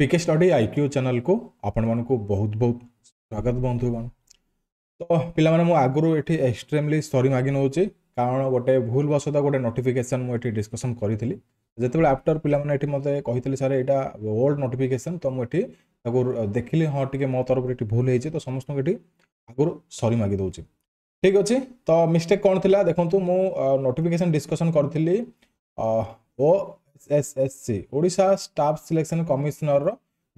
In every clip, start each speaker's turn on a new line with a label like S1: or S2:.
S1: PK study I Q ଚ୍ୟାନେଲକୁ ଆପଣମାନଙ୍କୁ ବହୁତ ବହୁତ ସ୍ୱାଗତ ବନ୍ଧୁଗଣ ତ ପିଲାମାନେ ମୁଁ ଆଗରୁ ଏଠି ଏକ୍ସଟ୍ରିମଲି ସରି ମାଗି ନେଉଛି କାରଣ ଗୋଟେ ଭୁଲବଶତଃ ଗୋଟେ ନୋଟିଫିକେସନ୍ ମୁଁ ଏଠି ଡିସ୍କସନ୍ କରିଥିଲି ଯେତେବେଳେ ଆଫ୍ଟର ପିଲାମାନେ ଏଠି ମୋତେ କହିଥିଲେ ସାର୍ ଏଇଟା ଓଲ୍ଡ ନୋଟିଫିକେସନ୍ ତ ମୁଁ ଏଠି ତାକୁ ଦେଖିଲି ହଁ ଟିକେ ମୋ ତରଫରୁ ଏଠି ଭୁଲ ହେଇଛି ତ ସମସ୍ତଙ୍କୁ ଏଠି ଆଗରୁ ସରି ମାଗି ଦେଉଛି ଠିକ୍ ଅଛି ତ ମିଷ୍ଟେକ୍ କ'ଣ ଥିଲା ଦେଖନ୍ତୁ ମୁଁ ନୋଟିଫିକେସନ୍ ଡିସ୍କସନ୍ କରିଥିଲି ଓ এসএসএসসি ଓଡ଼ିଶା ଷ୍ଟାଫ୍ ସିଲେକ୍ସନ୍ କମିଶନରର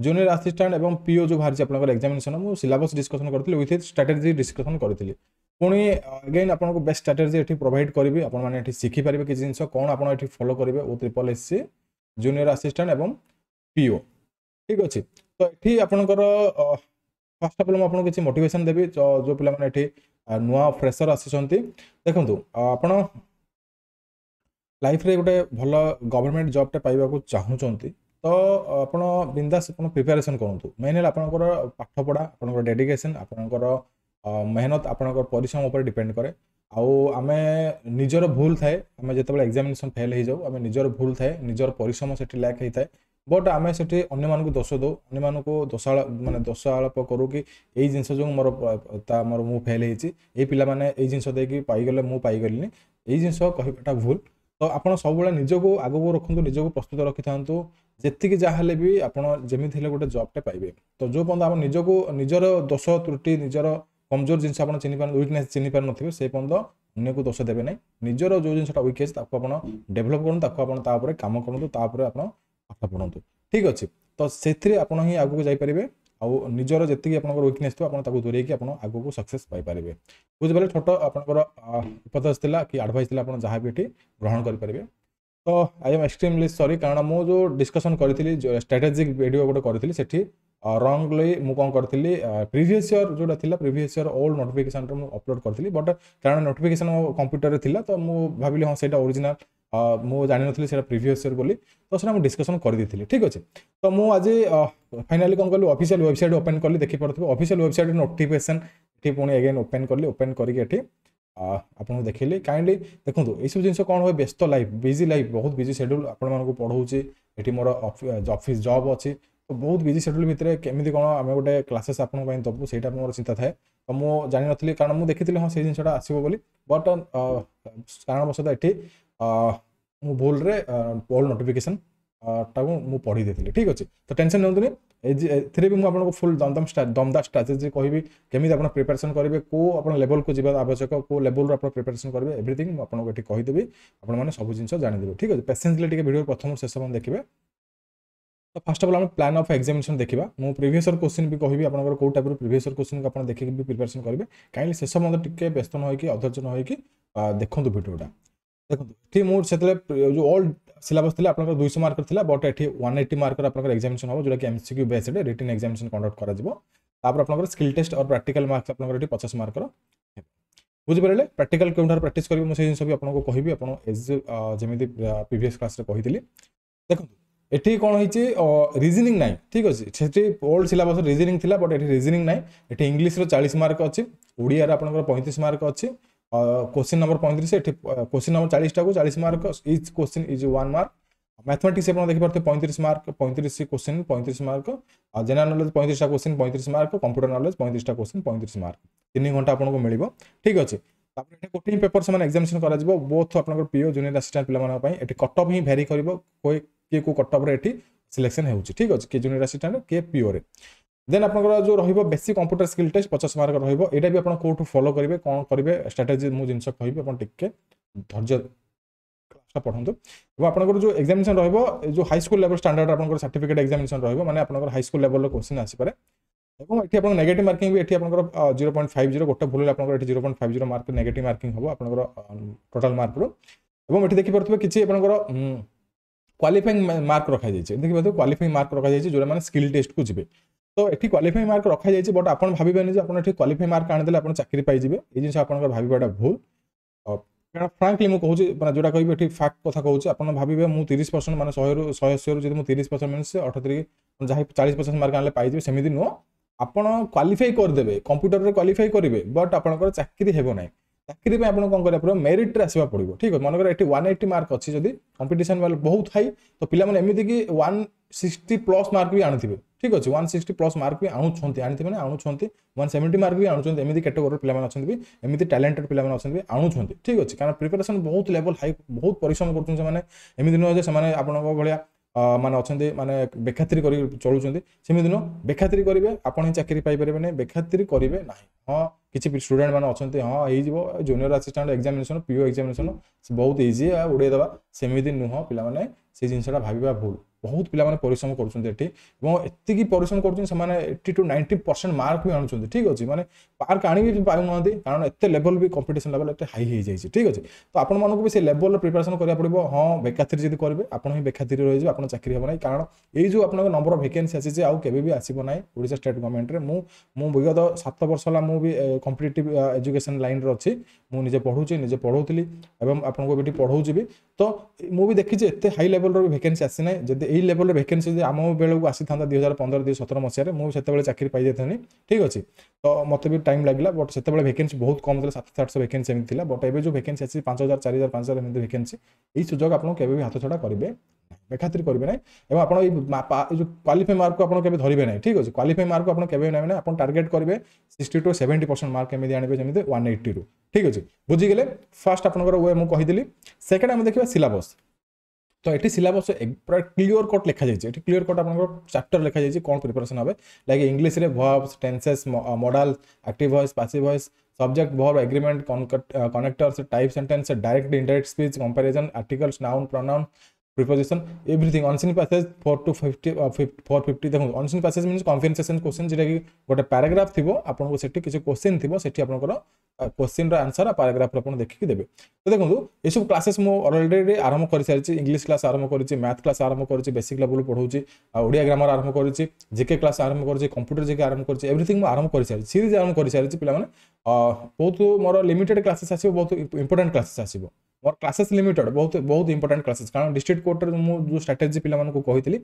S1: ଜୁନିୟର ଆସିଷ୍ଟାଣ୍ଟ ଏବଂ ପିଓ ଯେଉଁ ବାହାରିଛି ଆପଣଙ୍କର ଏକ୍ଜାମିନେସନ୍ ମୁଁ ସିଲାବସ୍ ଡିସ୍କସନ୍ କରିଥିଲି ୱିଥ୍ ଷ୍ଟ୍ରାଟେଜି ଡିସ୍କସନ୍ କରିଥିଲି ପୁଣି ଅଗେନ୍ ଆପଣଙ୍କୁ ବେଷ୍ଟ ଷ୍ଟ୍ରାଟେଜି ଏଠି ପ୍ରୋଭାଇଡ଼ କରିବି ଆପଣମାନେ ଏଠି ଶିଖିପାରିବେ କିଛି ଜିନିଷ କ'ଣ ଆପଣ ଏଠି ଫଲୋ କରିବେ ଓ triple S C junior assistant ଏବଂ ପିଓ ଠିକ୍ ଅଛି ତ ଏଠି ଆପଣଙ୍କର ଫାର୍ଷ୍ଟ ଅଫ୍ ଅଲ୍ ମୁଁ ଆପଣଙ୍କୁ କିଛି ମୋଟିଭେସନ୍ ଦେବି ଯେଉଁ ପିଲାମାନେ ଏଠି ନୂଆ ଫ୍ରେସର ଆସିଛନ୍ତି ଦେଖନ୍ତୁ ଆପଣ ଲାଇଫ୍ରେ ଗୋଟେ ଭଲ ଗଭର୍ଣ୍ଣମେଣ୍ଟ ଜବ୍ଟେ ପାଇବାକୁ ଚାହୁଁଛନ୍ତି ତ ଆପଣ ବିନ୍ଦାସ ଆପଣ ପ୍ରିପାରେସନ୍ କରନ୍ତୁ ମେନ୍ ହେଲା ଆପଣଙ୍କର ପାଠପଢ଼ା ଆପଣଙ୍କର ଡେଡିକେସନ୍ ଆପଣଙ୍କର ମେହନତ ଆପଣଙ୍କର ପରିଶ୍ରମ ଉପରେ ଡିପେଣ୍ଡ କରେ ଆଉ ଆମେ ନିଜର ଭୁଲ ଥାଏ ଆମେ ଯେତେବେଳେ ଏକ୍ଜାମିନେସନ୍ ଫେଲ୍ ହେଇଯାଉ ଆମେ ନିଜର ଭୁଲ ଥାଏ ନିଜର ପରିଶ୍ରମ ସେଠି ଲ୍ୟାକ୍ ହେଇଥାଏ ବଟ୍ ଆମେ ସେଠି ଅନ୍ୟମାନଙ୍କୁ ଦୋଷ ଦେଉ ଅନ୍ୟମାନଙ୍କୁ ଦୋଷାଳ ମାନେ ଦୋଷ ଆଳପ କରୁ କି ଏଇ ଜିନିଷ ଯୋଗୁଁ ମୋର ତା ମୋର ମୁଁ ଫେଲ୍ ହେଇଛି ଏଇ ପିଲାମାନେ ଏଇ ଜିନିଷ ଦେଇକି ପାଇଗଲେ ମୁଁ ପାଇଗଲିନି ଏଇ ଜିନିଷ କହିବାଟା ଭୁଲ ତ ଆପଣ ସବୁବେଳେ ନିଜକୁ ଆଗକୁ ରଖନ୍ତୁ ନିଜକୁ ପ୍ରସ୍ତୁତ ରଖିଥାନ୍ତୁ ଯେତିକି ଯାହା ହେଲେ ବି ଆପଣ ଯେମିତି ହେଲେ ଗୋଟେ ଜବ୍ଟେ ପାଇବେ ତ ଯେଉଁ ପର୍ଯ୍ୟନ୍ତ ଆପଣ ନିଜକୁ ନିଜର ଦୋଷ ତ୍ରୁଟି ନିଜର କମଜୋର ଜିନିଷ ଆପଣ ଚିହ୍ନି ପାରୁ ୱିକନେସ୍ ଚିହ୍ନି ପାରୁନଥିବେ ସେ ପର୍ଯ୍ୟନ୍ତ ଅନ୍ୟକୁ ଦୋଷ ଦେବେ ନାହିଁ ନିଜର ଯେଉଁ ଜିନିଷଟା ୱିକ୍ ଅଛି ତାକୁ ଆପଣ ଡେଭଲପ୍ କରନ୍ତୁ ତାକୁ ଆପଣ ତା ଉପରେ କାମ କରନ୍ତୁ ତା ଉପରେ ଆପଣ ପାଠ ପଢ଼ନ୍ତୁ ଠିକ୍ ଅଛି ତ ସେଥିରେ ଆପଣ ହିଁ ଆଗକୁ ଯାଇପାରିବେ ଆଉ ନିଜର ଯେତିକି ଆପଣଙ୍କର ୱିକନେସ୍ ଥିବ ଆପଣ ତାକୁ ଦୂରେଇକି ଆପଣ ଆଗକୁ ସକ୍ସେସ୍ ପାଇପାରିବେ ବୁଝିପାରିଲେ ଛୋଟ ଆପଣଙ୍କର ଉପଦେଶ ଥିଲା କି ଆଡ଼ଭାଇସ୍ ଥିଲା ଆପଣ ଯାହା ବି ଏଠି ଗ୍ରହଣ କରିପାରିବେ ତ ଆଇ ଏମ୍ ଏକ୍ସଟ୍ରିମଲି ସରି କାରଣ ମୁଁ ଯେଉଁ ଡିସ୍କସନ୍ କରିଥିଲି ଷ୍ଟ୍ରାଟେଜିକ୍ ଭିଡ଼ିଓ ଗୋଟେ କରିଥିଲି ସେଠି ରଙ୍ଗଲି ମୁଁ କ'ଣ କରିଥିଲି ପ୍ରିଭିୟସ୍ ଇୟର୍ ଯେଉଁଟା ଥିଲା ପ୍ରିଭିୟସ୍ ଇୟର୍ ଓଲ୍ଡ ନୋଟିଫିକେସନ୍ରେ ମୁଁ ଅପଲୋଡ଼ କରିଥିଲି ବଟ୍ କାରଣ ନୋଟିଫିକେସନ୍ ମୋ କମ୍ପ୍ୟୁଟରରେ ଥିଲା ତ ମୁଁ ଭାବିଲି ହଁ ସେଇଟା ଓରିଜିନାଲ୍ ମୁଁ ଜାଣିନଥିଲି ସେଇଟା ପ୍ରିଭିୟସ୍ ଇୟର୍ ବୋଲି ତ ସେଇଟା ମୁଁ ଡିସ୍କସନ୍ କରିଦେଇଥିଲି ଠିକ୍ ଅଛି ତ ମୁଁ ଆଜି ଫାଇନାଲି କ'ଣ କଲି ଅଫିସିଆଲ୍ ୱେବସାଇଟ୍ ଓପେନ୍ କଲି ଦେଖିପାରୁଥିବେ ଅଫିସିଆଲ୍ ୱେବସାଇଟ୍ ନୋଟିଫିକେସନ୍ ଏଠି ପୁଣି ଏଗେନ୍ ଓପେନ୍ କଲି ଓପେନ୍ କରିକି ଏଠି ଆପଣଙ୍କୁ ଦେଖେଇଲି କାଇଣ୍ଡଲି ଦେଖନ୍ତୁ ଏଇସବୁ ଜିନିଷ କ'ଣ ହୁଏ ବ୍ୟସ୍ତ ଲାଇଫ୍ ବିଜି ଲାଇଫ୍ ବହୁତ ବିଜି ସେଡ୍ୟୁଲ୍ ଆପଣମାନଙ୍କୁ ପଢ଼ଉଛି ଏଠି ମୋର ଅଫିସ୍ ଜବ୍ ଅଛି ତ ବହୁତ ବିଜି ସେଡ୍ୟୁଲ୍ ଭିତରେ କେମିତି କ'ଣ ଆମେ ଗୋଟେ କ୍ଲାସେସ୍ ଆପଣଙ୍କ ପାଇଁ ଦେବୁ ସେଇଟା ମୋର ଚିନ୍ତା ଥାଏ ତ ମୁଁ ଜାଣିନଥିଲି କାରଣ ମୁଁ ଦେଖିଥିଲି ହଁ ସେଇ ଜିନିଷଟା ଆସିବ ବୋଲି ବଟ୍ କାରଣବଶତଃ ଏଠି ମୁଁ ଭୁଲରେ ଅଲ୍ ନୋଟିଫିକେସନ୍ ଟାକୁ ମୁଁ ପଢ଼ି ଦେଇଥିଲି ଠିକ୍ ଅଛି ତ ଟେନସନ୍ ନିଅନ୍ତୁନି ଏଥିରେ ବି ମୁଁ ଆପଣଙ୍କୁ ଫୁଲ୍ ଦମଦମ ଦମଦା ଷ୍ଟ୍ରାଟେଜି କହିବି କେମିତି ଆପଣ ପ୍ରିପାରେସନ୍ କରିବେ କେଉଁ ଆପଣ ଲେବଲ୍କୁ ଯିବା ଆବଶ୍ୟକ କେଉଁ ଲେବଲ୍ରୁ ଆପଣ ପ୍ରିପାରେସନ୍ କରିବେ ଏଭ୍ରିଥିଙ୍ଗ ମୁଁ ଆପଣଙ୍କୁ ଏଠି କହିଦେବି ଆପଣମାନେ ସବୁ ଜିନିଷ ଜାଣିଦେବେ ଠିକ୍ ଅଛି ପେସେନ୍ସଲି ଟିକେ ଭିଡ଼ିଓ ପ୍ରଥମ ଶେଷ ପର୍ଯ୍ୟନ୍ତ ଦେଖିବେ ତ ଫାର୍ଷ୍ଟ ଅଫ୍ ଅଲ୍ ଆମେ ପ୍ଲାନ୍ ଅଫ୍ ଏକ୍ଜାମିନେସନ୍ ଦେଖିବା ମୁଁ ପ୍ରିଭିୟସର୍ କୋଶ୍ଚିନ୍ ବି କହିବି ଆପଣଙ୍କର କେଉଁ ଟାଇପ୍ର ପ୍ରିଭିୟସର୍ କୋଶ୍ଚିନ୍କୁ ଆପଣ ଦେଖିକି ବି ପ୍ରିପାରେସନ୍ କରିବେ କାହିଁକି ଶେଷ ମଧ୍ୟ ଟିକେ ବ୍ୟସ୍ତ ନ ହୋଇକି ଅଧୈର୍ଯ୍ୟ ନ ହୋଇକି ଦେଖନ୍ତୁ ଭିଡ଼ିଓଟା ଦେଖନ୍ତୁ ଏଠି ମୁଁ ସେତେବେଳେ ଯେଉଁ ଅଲ୍ সিলেবস লে আপনার দুইশ মার্কর লা বট এটি ওয়ান এইটি মার্কর আপনার এক্সামিনেসন হব যেটা কি MCQ based written examination conduct করা যাব তারপর আপনার স্কিল টেস্ট আর প্রাকটিকাল মার্কস আপনার এটি পচাশ মার্কর বুঝিপারে প্রাকটিকাল কেউঠার প্র্যাকটিস করবি সেই জিনিস বি আপনার কবি আপনার এজ যেমি প্রিভিয়াস ক্লাসে কহিলি দেখুন এটি কোণ হয়েছে রিজনিং নাই ঠিক আছে সেটি ওল্ড সিলেবস রিজনিং লা বট এটি রিজনিং নাই এটি ইংলিশর চাশ মার্ক অছি ওড়িয়ার আপনার পঁয়ত্রিশ মার্ক অছি কোশ্চিন নম্বর পঁয়ত্রিশ এটি কোশ্চিন নম্বর চাশটা চাশ mark is question is one mark mathematics আপনার দেখিপারে পঁয়ত্রিশ মার্ক পঁয়ত্রিশ কোশ্চিন পঁয়ত্রিশ মার্ক আর জেনারেল নলেজ পঁয়ত্রিশটা কোশ্চিন পঁয়ত্রিশ মার্ক কম্পুটর নলেজ পঁয়ত্রিশটা কোশ্চিন পঁয়ত্রিশ মার্ক তিন ঘন্টা আপনার মিলব ঠিক আছে তাপরে এটা গোটিয়ে পেপর সে এক্সামিনেসন করা বোথ আপনার পিও জুনিয়র আসিষ্টাট পিলামানাই এটি কটঅফ হি ভ্যারি করব কিয়ে কেউ কটঅফরে এটি সিলেকশন হচ্ছে ঠিক আছে কিয়ে জুনিয়র আসিষ্টাট কিয়ে পিওরে ଦେନ୍ ଆପଣଙ୍କର ଯେଉଁ ରହିବ ବେସିକ୍ କମ୍ପ୍ୟୁଟର ସ୍କିଲ୍ ଟେଷ୍ଟ ପଚାଶ ମାର୍କ ରହିବ ଏଇଟା ବି ଆପଣ କେଉଁଠୁ ଫଲୋ କରିବେ କ'ଣ କରିବେ ଷ୍ଟ୍ରାଟେଜି ମୁଁ ଜିନିଷ କହିବି ଆପଣ ଟିକେ ଧୈର୍ଯ୍ୟ ପଢ଼ନ୍ତୁ ଏବଂ ଆପଣଙ୍କର ଯେଉଁ ଏକ୍ଜାମିନେସନ୍ ରହିବ ଯେଉଁ ହାଇସ୍କୁଲ୍ ଲେଭଲ୍ ଷ୍ଟାଣ୍ଡାର୍ଡ଼ ଆପଣଙ୍କର ସାର୍ଟିଫିକେଟ୍ ଏକ୍ଜାମିନେସନ୍ ରହିବ ମାନେ ଆପଣଙ୍କର ହାଇସ୍କୁଲ୍ ଲେଭଲ୍ର କୋଶ୍ଚିନ୍ ଆସିପାରେ এবং এটি আপনার নেগেটিভ মার্কিং বি এটি আপনার জিরো পয়েন্ট ফাইভ জিরো গোটে ভুল আপনার এটি zero point five zero mark negative marking হব আপনার টোটাল মার্কর এবং এটি দেখিপারে কিছু আপনার କ୍ୱାଲିଫାଇଂ ମାର୍କ ରଖାଯାଇଛି ଦେଖିପାରୁଥିବେ କ୍ୱାଲିଫାଇଂ ମାର୍କ ରଖାଯାଇଛି ଯେଉଁମାନେ ସ୍କିଲ୍ ଟେଷ୍ଟକୁ ଯିବେ ତ ଏଠି କ୍ୱାଲିଫାଇ ମାର୍କ ରଖାଯାଇଛି ବଟ୍ ଆପଣ ଭାବିବେନି ଯେ ଆପଣ ଏଠି କ୍ୱାଲିଫାଇ ମାର୍କ ଆଣିଦେଲେ ଆପଣ ଚାକିରି ପାଇଯିବେ ଏଇ ଜିନିଷ ଆପଣଙ୍କର ଭାବିବାଟା ଭୁଲ କାରଣ ଫ୍ରାଙ୍କଲି ମୁଁ କହୁଛି ମାନେ ଯେଉଁଟା କହିବି ଏଠି ଫାକ୍ଟ କଥା କହୁଛି ଆପଣ ଭାବିବେ ମୁଁ ତିରିଶ ପରସେଣ୍ଟ ମାନେ ଶହେରୁ ଶହେ ଅଶୀରୁ ଯଦି ମୁଁ ତିରିଶ ପରସେଣ୍ଟ ମିନ୍ସ ଅଠତିରିଶ ଯାହା ଚାଳିଶ ପରସେଣ୍ଟ ମାର୍କ ଆଣିଲେ ପାଇଯିବେ ସେମିତି ନୁହଁ ଆପଣ କ୍ୱାଲିଫାଇ କରିଦେବେ କମ୍ପ୍ୟୁଟରରେ କ୍ୱାଲିଫାଇ କରିବେ ବଟ୍ ଆପଣଙ୍କର ଚାକିରି ହେବ ନାହିଁ ଚାକିରି ପାଇଁ ଆପଣ କ'ଣ କରିବାକୁ ପଡ଼ିବ ମେରିଟ୍ରେ ଆସିବାକୁ ପଡ଼ିବ ଠିକ୍ ଅଛି ମନେକର ଏଠି ୱାନ୍ ଏଇଟି ମାର୍କ ଅଛି ଯଦି କମ୍ପିଟିସନ୍ ବହୁତ ହାଇ ତ ପିଲାମାନେ ଏମିତିକି ୱାନ୍ ସିକ୍ସଟି ପ୍ଲସ୍ ମାର୍କ ବି ଆଣିଥିବେ ଠିକ୍ ଅଛି ୱାନ୍ ସିକ୍ସଟି ପ୍ଲସ୍ ମାର୍କ ବି ଆଣୁଛନ୍ତି ଆଣିଥିବେ ନା ଆଣୁଛନ୍ତି ୱାନ୍ ସେଭେଣ୍ଟି ମାର୍କ ବି ଆଣୁଛନ୍ତି ଏମିତି କାଟେଗୋରିର ପିଲାମାନେ ଅଛନ୍ତି ବି ଏମିତି ଟ୍ୟାଲେଣ୍ଟେଡ୍ ପିଲାମାନେ ଅଛନ୍ତି ବି ଆଣୁଛନ୍ତି ଠିକ୍ ଅଛି କାରଣ ପ୍ରିପାରେସନ୍ ବହୁତ ଲେଭଲ୍ ହାଇ ବହୁତ ପରିଶ୍ରମ କରୁଛନ୍ତି ସେମାନେ ଏମିତି ନୁହେଁ ଯେ ସେମାନେ ଆପଣଙ୍କ ଭଳିଆ ମାନେ ଅଛନ୍ତି ମାନେ ବେଖାତିରି କରି ଚଳୁଛନ୍ତି ସେମିତି ନୁହଁ ବେଖାତିରି କରିବେ ଆପଣ ହିଁ ଚାକିରି ପାଇପାରିବେ ନାହିଁ ବେଖାତିରି କରିବେ ନାହିଁ ହଁ କିଛି ଷ୍ଟୁଡେଣ୍ଟ ମାନେ ଅଛନ୍ତି ହଁ ହେଇଯିବ junior assistant examination PO examination ବହୁତ ଇଜି ଉଡ଼େଇଦେବା ସେମିତି ନୁହଁ ପିଲାମାନେ ସେଇ ଜିନିଷଟା ଭାବିବା ଭୁଲ ବହୁତ ପିଲାମାନେ ପରିଶ୍ରମ କରୁଛନ୍ତି ଏଠି ଏବଂ ଏତିକି ପରିଶ୍ରମ କରୁଛନ୍ତି ସେମାନେ ଏଠି ଟୁ ନାଇଣ୍ଟି ପରସେଣ୍ଟ ମାର୍କ ବି ଆଣୁଛନ୍ତି ଠିକ୍ ଅଛି ମାନେ ମାର୍କ ଆଣିକି ପାଉନାହାନ୍ତି କାରଣ ଏତେ ଲେବଲ୍ ବି କମ୍ପିଟିସନ୍ ଲେଭଲ୍ ଏତେ ହାଇ ହେଇଯାଇଛି ଠିକ୍ ଅଛି ତ ଆପଣମାନଙ୍କୁ ବି ସେ ଲେବଲ୍ର ପ୍ରିପାରେସନ୍ କରିବାକୁ ପଡ଼ିବ ହଁ ବେକାତିରେ ଯଦି କରିବେ ଆପଣ ହିଁ ବେକାତିରେ ରହିଯିବେ ଆପଣ ଚାକିରି ହେବ ନାହିଁ କାରଣ ଏଇ ଯେଉଁ ଆପଣଙ୍କ ନମ୍ବର ଭେକେନ୍ସି ଆସିଛି ଆଉ କେବେ ବି ଆସିବ ନାହିଁ ଓଡ଼ିଶା ଷ୍ଟେଟ୍ ଗଭର୍ଣ୍ଣମେଣ୍ଟରେ ମୁଁ ମୁଁ ବିଗତ ସାତ ବର୍ଷ ହେଲା ମୁଁ ବି କମ୍ପିଟେଟିଭ୍ ଏଜୁକେସନ୍ ଲାଇନ୍ରେ ଅଛି ମୁଁ ନିଜେ ପଢ଼ୁଛି ନିଜେ ପଢ଼ଉଥିଲି ଏବଂ ଆପଣଙ୍କୁ ଏଠି ପଢ଼ାଉଛି ବି ତ ମୁଁ ବି ଦେଖିଛି ଏତେ ହାଇ ଲେବଲ୍ର ବି ଭେକେନ୍ସି ଆସିନାହିଁ ଯଦି ଏହି ଲେଭଲର ଭେକେନ୍ସି ଯଦି ଆମ ବେଳକୁ ଆସିଥାନ୍ତା ଦୁଇ ହଜାର ପନ୍ଦର ଦୁଇ ସତର ମସିହାରେ ମୁଁ ସେତେବେଳେ ଚାକିରି ପାଇଯାଇଥାନ୍ତି ଠିକ୍ ଅଛି ତ ମୋତେ ବି ଟାଇମ୍ ଲାଗିଲା ବଟ୍ ସେତେବେଳେ ଭେକେନ୍ସି ବହୁତ କମ୍ ଥିଲା ସାତଶହ ଆଠଶହ ଭେକେନ୍ସି ଏମିତି ଥିଲା ବଟ୍ ଏବେ ଯେଉଁ ଭେକେନ୍ସି ଆସିଛି ପାଞ୍ଚ ହଜାର ଚାରି ହଜାର ପାଞ୍ଚ ହଜାର ଏମିତି ଭେକେନ୍ସି ଏହି ସୁଯୋଗ ଆପଣ କେବେ ବି ହାତ ଛଡ଼ା କରିବେ ବେଖାତିର କରିବେ ନାହିଁ ଏବଂ ଆପଣ ଏଇ ଯେଉଁ କ୍ୱାଲିଫାଇ ମାର୍କକୁ ଆପଣ କେବେ ଧରିବେ ନାହିଁ ଠିକ୍ ଅଛି କ୍ୱାଲିଫାଇ ମାର୍କ ଆପଣ କେବେ ନାହିଁ ଆପଣ ଟାର୍ଗେଟ୍ କରିବେ sixty to seventy percent mark କେମିତି ଆଣିବେ ଯେମିତି ୱାନ୍ ଏଇଟିରୁ ଠିକ୍ ଅଛି ବୁଝିଗଲେ ଫାର୍ଷ୍ଟ ଆପଣଙ୍କର ୱେ ମୁଁ କହିଦେଲି ସେକେଣ୍ଡ ଆମେ ଦେଖିବା ସିଲାବସ୍ তো এটি সিলাবস পুরা ক্লিওর কট লেখা যাই এটি ক্লিওর কট আপনার চ্যাপ্টর লেখা যাই কোণ প্রিপারেসন হবে লাইক ইংলিশে verbs tenses modal active voice passive voice subject verb agreement con uh, connectors type sentences direct indirect speech comparison articles noun pronoun preposition everything unseen passage four to fifty four fifty দেখুন unseen passage means comprehension question যেটাকি ଗୋଟେ paragraph ଥିବ ଆପଣଙ୍କୁ ସେଠି କିଛି question ଥିବ ସେଠି ଆପଣଙ୍କର কোশ্চিନ୍ର ଆନ୍ସର ପ୍ୟାରାଗ୍ରାଫରେ ଆପଣ ଦେଖିକି ଦେବେ ତ ଦେଖନ୍ତୁ ଏସବୁ କ୍ଲାସେସ୍ ମୁଁ ଅଲରେଡ଼ି ଆରମ୍ଭ କରିସାରିଛି ଇଂଲିଶ କ୍ଲାସ୍ ଆରମ୍ଭ କରିଛି ମ୍ୟାଥ କ୍ଲାସ୍ ଆରମ୍ଭ କରିଛି ବେସିକ୍ ଲେଭେଲ୍ ପଢ଼ଉଛି ଆଉ ଓଡ଼ିଆ ଗ୍ରାମାର ଆରମ୍ଭ କରିଛି ଜିକେ କ୍ଲାସ୍ ଆରମ୍ଭ କରିଛି କମ୍ପ୍ୟୁଟର ଜିକେ ଆରମ୍ଭ କରିଛି ଏଭ୍ରିଥିଙ୍ଗ ମୁଁ ଆରମ୍ଭ କରିସାରିଛି ସିରିଜ୍ ଆରମ୍ଭ କରିସାରିଛି ପିଲାମାନେ ବହୁତ ମୋର ଲିମିଟେଡ୍ କ୍ଲାସେସ୍ ଆସିବ ବହୁତ ଇମ୍ପୋର୍ଟାଣ୍ଟ କ୍ଲାସେସ୍ ଆସିବ मोर क्लासेस लिमिटेड बहुत बहुत इंपोर्टेंट क्लासेस कारण डिस्ट्रिक्ट कोर्ट में जो स्ट्राटेजी पाँगी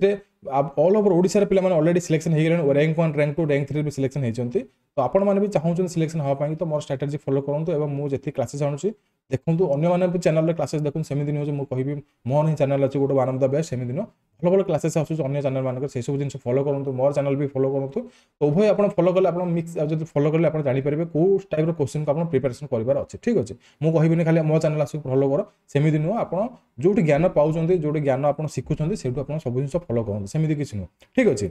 S1: से अल ओवर ओडार पाने अलरेडी सिलेक्शन हो गलेन rank one rank two rank three भी सिलेक्शन होती तो आप चाहूँ सिलेक्शन हाँपी तो मोर स्ट्राटेजी फलो करूँ और मुझे क्लासेस आणुँची ଦେଖନ୍ତୁ ଅନ୍ୟମାନେ ବି ଚ୍ୟାନେଲ୍ରେ କ୍ଲାସେସ୍ ଦେଖନ୍ତୁ ସେମିତି ନୁହଁ ଯେ ମୁଁ କହିବି ମୋର ହିଁ ଚ୍ୟାନେଲ୍ ଅଛି ଗୋଟେ ୱାନ୍ ଅଫ୍ ଦ ବେଷ୍ଟ ସେମିତି ନୁହଁ ଭଲ ଭଲ କ୍ଲାସେସ୍ ଆସୁଛି ଅନ୍ୟ ଚ୍ୟାନେଲ୍ ମାନଙ୍କର ସେସବୁ ଜିନିଷ ଫଲୋ କରନ୍ତୁ ମୋର ଚ୍ୟାନେଲ୍ ବି ଫଲୋ କରନ୍ତୁ ଉଭୟ ଆପଣ ଫଲୋ କଲେ ଆପଣ ମିକ୍ସ ଯଦି ଫଲୋ କଲେ ଆପଣ ଜାଣିପାରିବେ କେଉଁ ଟାଇପ୍ର କୋଶ୍ଚିନ୍କୁ ଆପଣ ପ୍ରିପାରେସନ୍ କରିବାର ଅଛି ଠିକ୍ ଅଛି ମୁଁ କହିବିନି ଖାଲି ମୋ ଚ୍ୟାନେଲ୍ ଆସିକି ଫଲୋ କର ସେମିତି ନୁହଁ ଆପଣ ଯେଉଁଠି ଜ୍ଞାନ ପାଉଛନ୍ତି ଯେଉଁଠି ଜ୍ଞାନ ଆପଣ ଶିଖୁଛନ୍ତି ସେଇଠୁ ଆପଣ ସବୁ ଜିନିଷ ଫଲୋ କରନ୍ତୁ ସେମିତି କିଛି ନୁହଁ ଠିକ୍ ଅଛି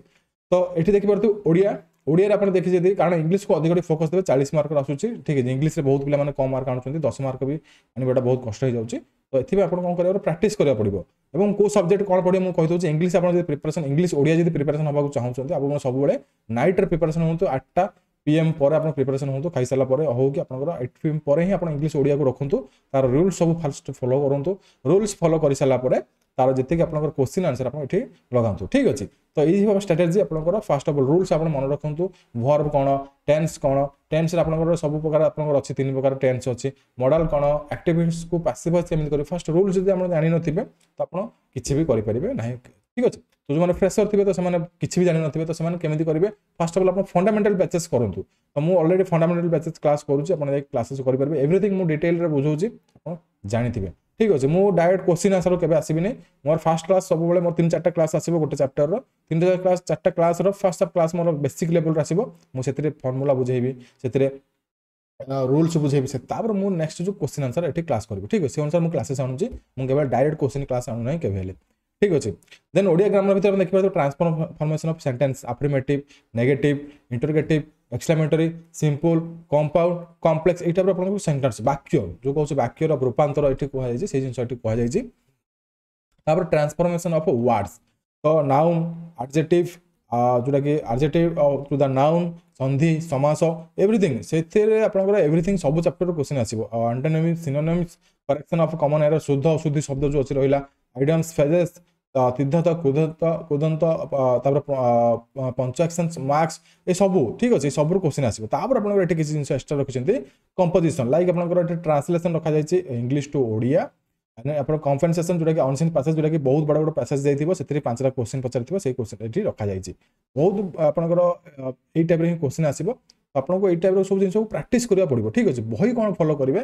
S1: ତ ଏଠି ଦେଖିପାରୁଥିବେ ଓଡ଼ିଆ ଓଡ଼ିଆରେ ଆପଣ ଦେଖିଛନ୍ତି କାରଣ ଇଂଲିଶକୁ ଅଧିକ ଟିକେ ଫୋକସ୍ ଦେବେ ଚାଳିଶ ମାର୍କର ଆସୁଛି ଠିକ୍ ଅଛି ଇଂଲିଶରେ ବହୁତ ପିଲାମାନେ କମ୍ ମାର୍କ ଆଣୁଛନ୍ତି ଦଶ ମାର୍କ ବି ଆଣିବାଟା ବହୁତ କଷ୍ଟ ହେଇଯାଉଛି ତ ଏଥିପାଇଁ ଆପଣ କ'ଣ କରିବାର ପ୍ରାକ୍ଟିସ୍ କରିବାକୁ ପଡ଼ିବ ଏବଂ କେଉଁ ସବଜେକ୍ଟ କ'ଣ ପଡ଼ିବ ମୁଁ କହିଦେଉଛି ଇଂଲିଶ ଆପଣ ଯଦି ପ୍ରିପାରେସନ୍ ଇଂଲିଶ ଓଡ଼ିଆ ଯଦି ପ୍ରିପାରେସନ୍ ହେବାକୁ ଚାହୁଁଛନ୍ତି ଆପଣ ସବୁବେଳେ ନାଇଟ୍ରେ ପ୍ରିପାରେସନ୍ ହୁଅନ୍ତୁ ଆଠଟା ପିଏମ୍ ପରେ ଆପଣ ପ୍ରିପାରେସନ୍ ହୁଅନ୍ତୁ ଖାଇସାରିଲା ପରେ ହେଉ କି ଆପଣଙ୍କର ଏଇଟ୍ ପିଏମ୍ ପରେ ହିଁ ଆପଣ ଇଂଲିଶ ଓଡ଼ିଆକୁ ରଖନ୍ତୁ ତାର ରୁଲ୍ସ ସବୁ ଫାଷ୍ଟ ଫଲୋ କରନ୍ତୁ ରୁଲ୍ସ ଫଲୋ କରିସାରିଲା ପରେ তার ଯେତିକି ଆପଣଙ୍କର କୋଶ୍ଚିନ୍ ଆନ୍ସର୍ ଆପଣ ଏଠି ଲଗାନ୍ତୁ ଠିକ୍ ଅଛି ତ ଏଇ ହେବ ଷ୍ଟ୍ରାଟେଜି ଆପଣଙ୍କର ଫାର୍ଷ୍ଟ ଅଫ୍ ଅଲ୍ ରୁଲ୍ସ ଆପଣ ମନେ ରଖନ୍ତୁ ଭର୍ବ କ'ଣ ଟେନ୍ସ କ'ଣ ଟେନ୍ସରେ ଆପଣଙ୍କର ସବୁ ପ୍ରକାର ଆପଣଙ୍କର ଅଛି ତିନି ପ୍ରକାର ଟେନ୍ସ ଅଛି ମଡ଼ାଲ୍ କ'ଣ ଆକ୍ଟିଭିଟିସ୍କୁ ପାସିଭ୍ ଅଛି ଏମିତି କରିବେ ଫାର୍ଷ୍ଟ ରୁଲ୍ସ ଯଦି ଆପଣ ଜାଣିନଥିବେ ତ ଆପଣ କିଛି ବି କରିପାରିବେ ନାହିଁ ଠିକ୍ ଅଛି ତ ଯେଉଁମାନେ ଫ୍ରେସର୍ ଥିବେ ତ ସେମାନେ କିଛି ବି ଜାଣିନଥିବେ ତ ସେମାନେ କେମିତି କରିବେ ଫାର୍ଷ୍ଟ ଅଫ୍ ଅଲ୍ ଆପଣ ଫଣ୍ଡାମେଣ୍ଟାଲ ବ୍ୟାଚେସ୍ କରନ୍ତୁ ତ ମୁଁ ଅଲରେଡ଼ି ଫଣ୍ଡାମେଣ୍ଟାଲ ବ୍ୟାଚେସ୍ କ୍ଲାସ୍ କରୁଛି ଆପଣ ଯାଇ କ୍ଲାସେସ୍ କରିପାରିବେ ଏଭ୍ରିଥିଙ୍ଗ ମୁଁ ଡିଟେଲରେ ବୁଝାଉଛି ଆପଣ ଜାଣିଥିବେ ঠিক আছে মো ডাইরেক্ট কোশ্চেন আনসার কেবে আসিবেনি মোর ফার্স্ট ক্লাস সব সময় মোর 3-4 টা ক্লাস আসিবো গটে চ্যাপ্টারৰ 3-4 টা ক্লাস 4 টা ক্লাসৰ ফার্স্ট ক্লাস মোৰ বেসিক লেভেল ৰাছিবো মো সেইতে ফর্মুলা বুজাইবি সেইতে ৰুলস বুজাইবি সেই তাৰ পৰা মোৰ नेक्स्ट যো কোশ্চেন আনসার এতি ক্লাস কৰিবো ঠিক আছে সেই আনসার মো ক্লাসেছ আউঁঞ্জি মো কেৱল ডাইরেক্ট কোশ্চেন ক্লাস আউঁন নাই কেবেহেলে ঠিক আছে দেন ওড়িয়া গ্রামৰ ভিতৰত দেখিবা transformation of sentence affirmative negative interrogative exclamatory simple compound complex এই টাইপর আপনার সেন্টেন্স বাক্য যে কৌছে বাক্যর রূপান্তর এটি কুহযাই সেই জিনিস এটি কুহযাই তাপরে ট্রান্সফরমেশন অফ ওয়ার্ডস তো নাউন আডজেটিভ ଯେଉଁଟାକି ଆର୍ଜେଟିଭ୍ ଟୁ ଦ ନାଉନ୍ ସନ୍ଧି ସମାସ ଏଭ୍ରିଥିଙ୍ଗ ସେଥିରେ ଆପଣଙ୍କର ଏଭ୍ରିଥିଙ୍ଗ ସବୁ ଚାପ୍ଟରରୁ କୋଶ୍ଚିନ୍ ଆସିବ ଆଉ antonyms synonyms correction of common error ଶୁଦ୍ଧ ଅଶୁଦ୍ଧି ଶବ୍ଦ ଯେଉଁ ଅଛି ରହିଲା ଆଇଡମ୍ସ ଫେଜେସ୍ ତୀର୍ଧତ କ୍ରୋଧତ କ୍ରୋଧନ୍ତ ତାପରେ ପଞ୍ଚାକ୍ସନ୍ ମାର୍କସ୍ ଏସବୁ ଠିକ୍ ଅଛି ଏସବୁରୁ କୋଶ୍ଚିନ୍ ଆସିବ ତାପରେ ଆପଣଙ୍କର ଏଠି କିଛି ଜିନିଷ ଏକ୍ସଟ୍ରା ରଖିଛନ୍ତି କମ୍ପୋଜିସନ୍ ଲାଇକ୍ ଆପଣଙ୍କର ଏଠି ଟ୍ରାନ୍ସଲେସନ୍ ରଖାଯାଇଛି ଇଂଲିଶ ଟୁ ଓଡ଼ିଆ ଆପଣ କମ୍ପେନ୍ସେସନ୍ ଯେଉଁଟାକି ଅନସିନ୍ ପ୍ୟାସେଜ୍ ଯେଉଁଟାକି ବହୁତ ବଡ଼ ବଡ଼ ପ୍ୟାସେଜ୍ ଯାଇଥିବ ସେଥିରେ ପାଞ୍ଚଟା କୋଶ୍ଚିନ୍ ପଚାରିଥିବ ସେଇ କୋଶ୍ଚିନ୍ ଏଠି ରଖାଯାଇଛି ବହୁତ ଆପଣଙ୍କର ଏଇ ଟାଇପ୍ରେ ହିଁ କୋଶ୍ଚିନ୍ ଆସିବ ଆପଣଙ୍କୁ ଏଇ ଟାଇପ୍ର ସବୁ ଜିନିଷକୁ ପ୍ରାକ୍ଟିସ୍ କରିବାକୁ ପଡ଼ିବ ଠିକ୍ ଅଛି ବହି କ'ଣ ଫଲୋ କରିବେ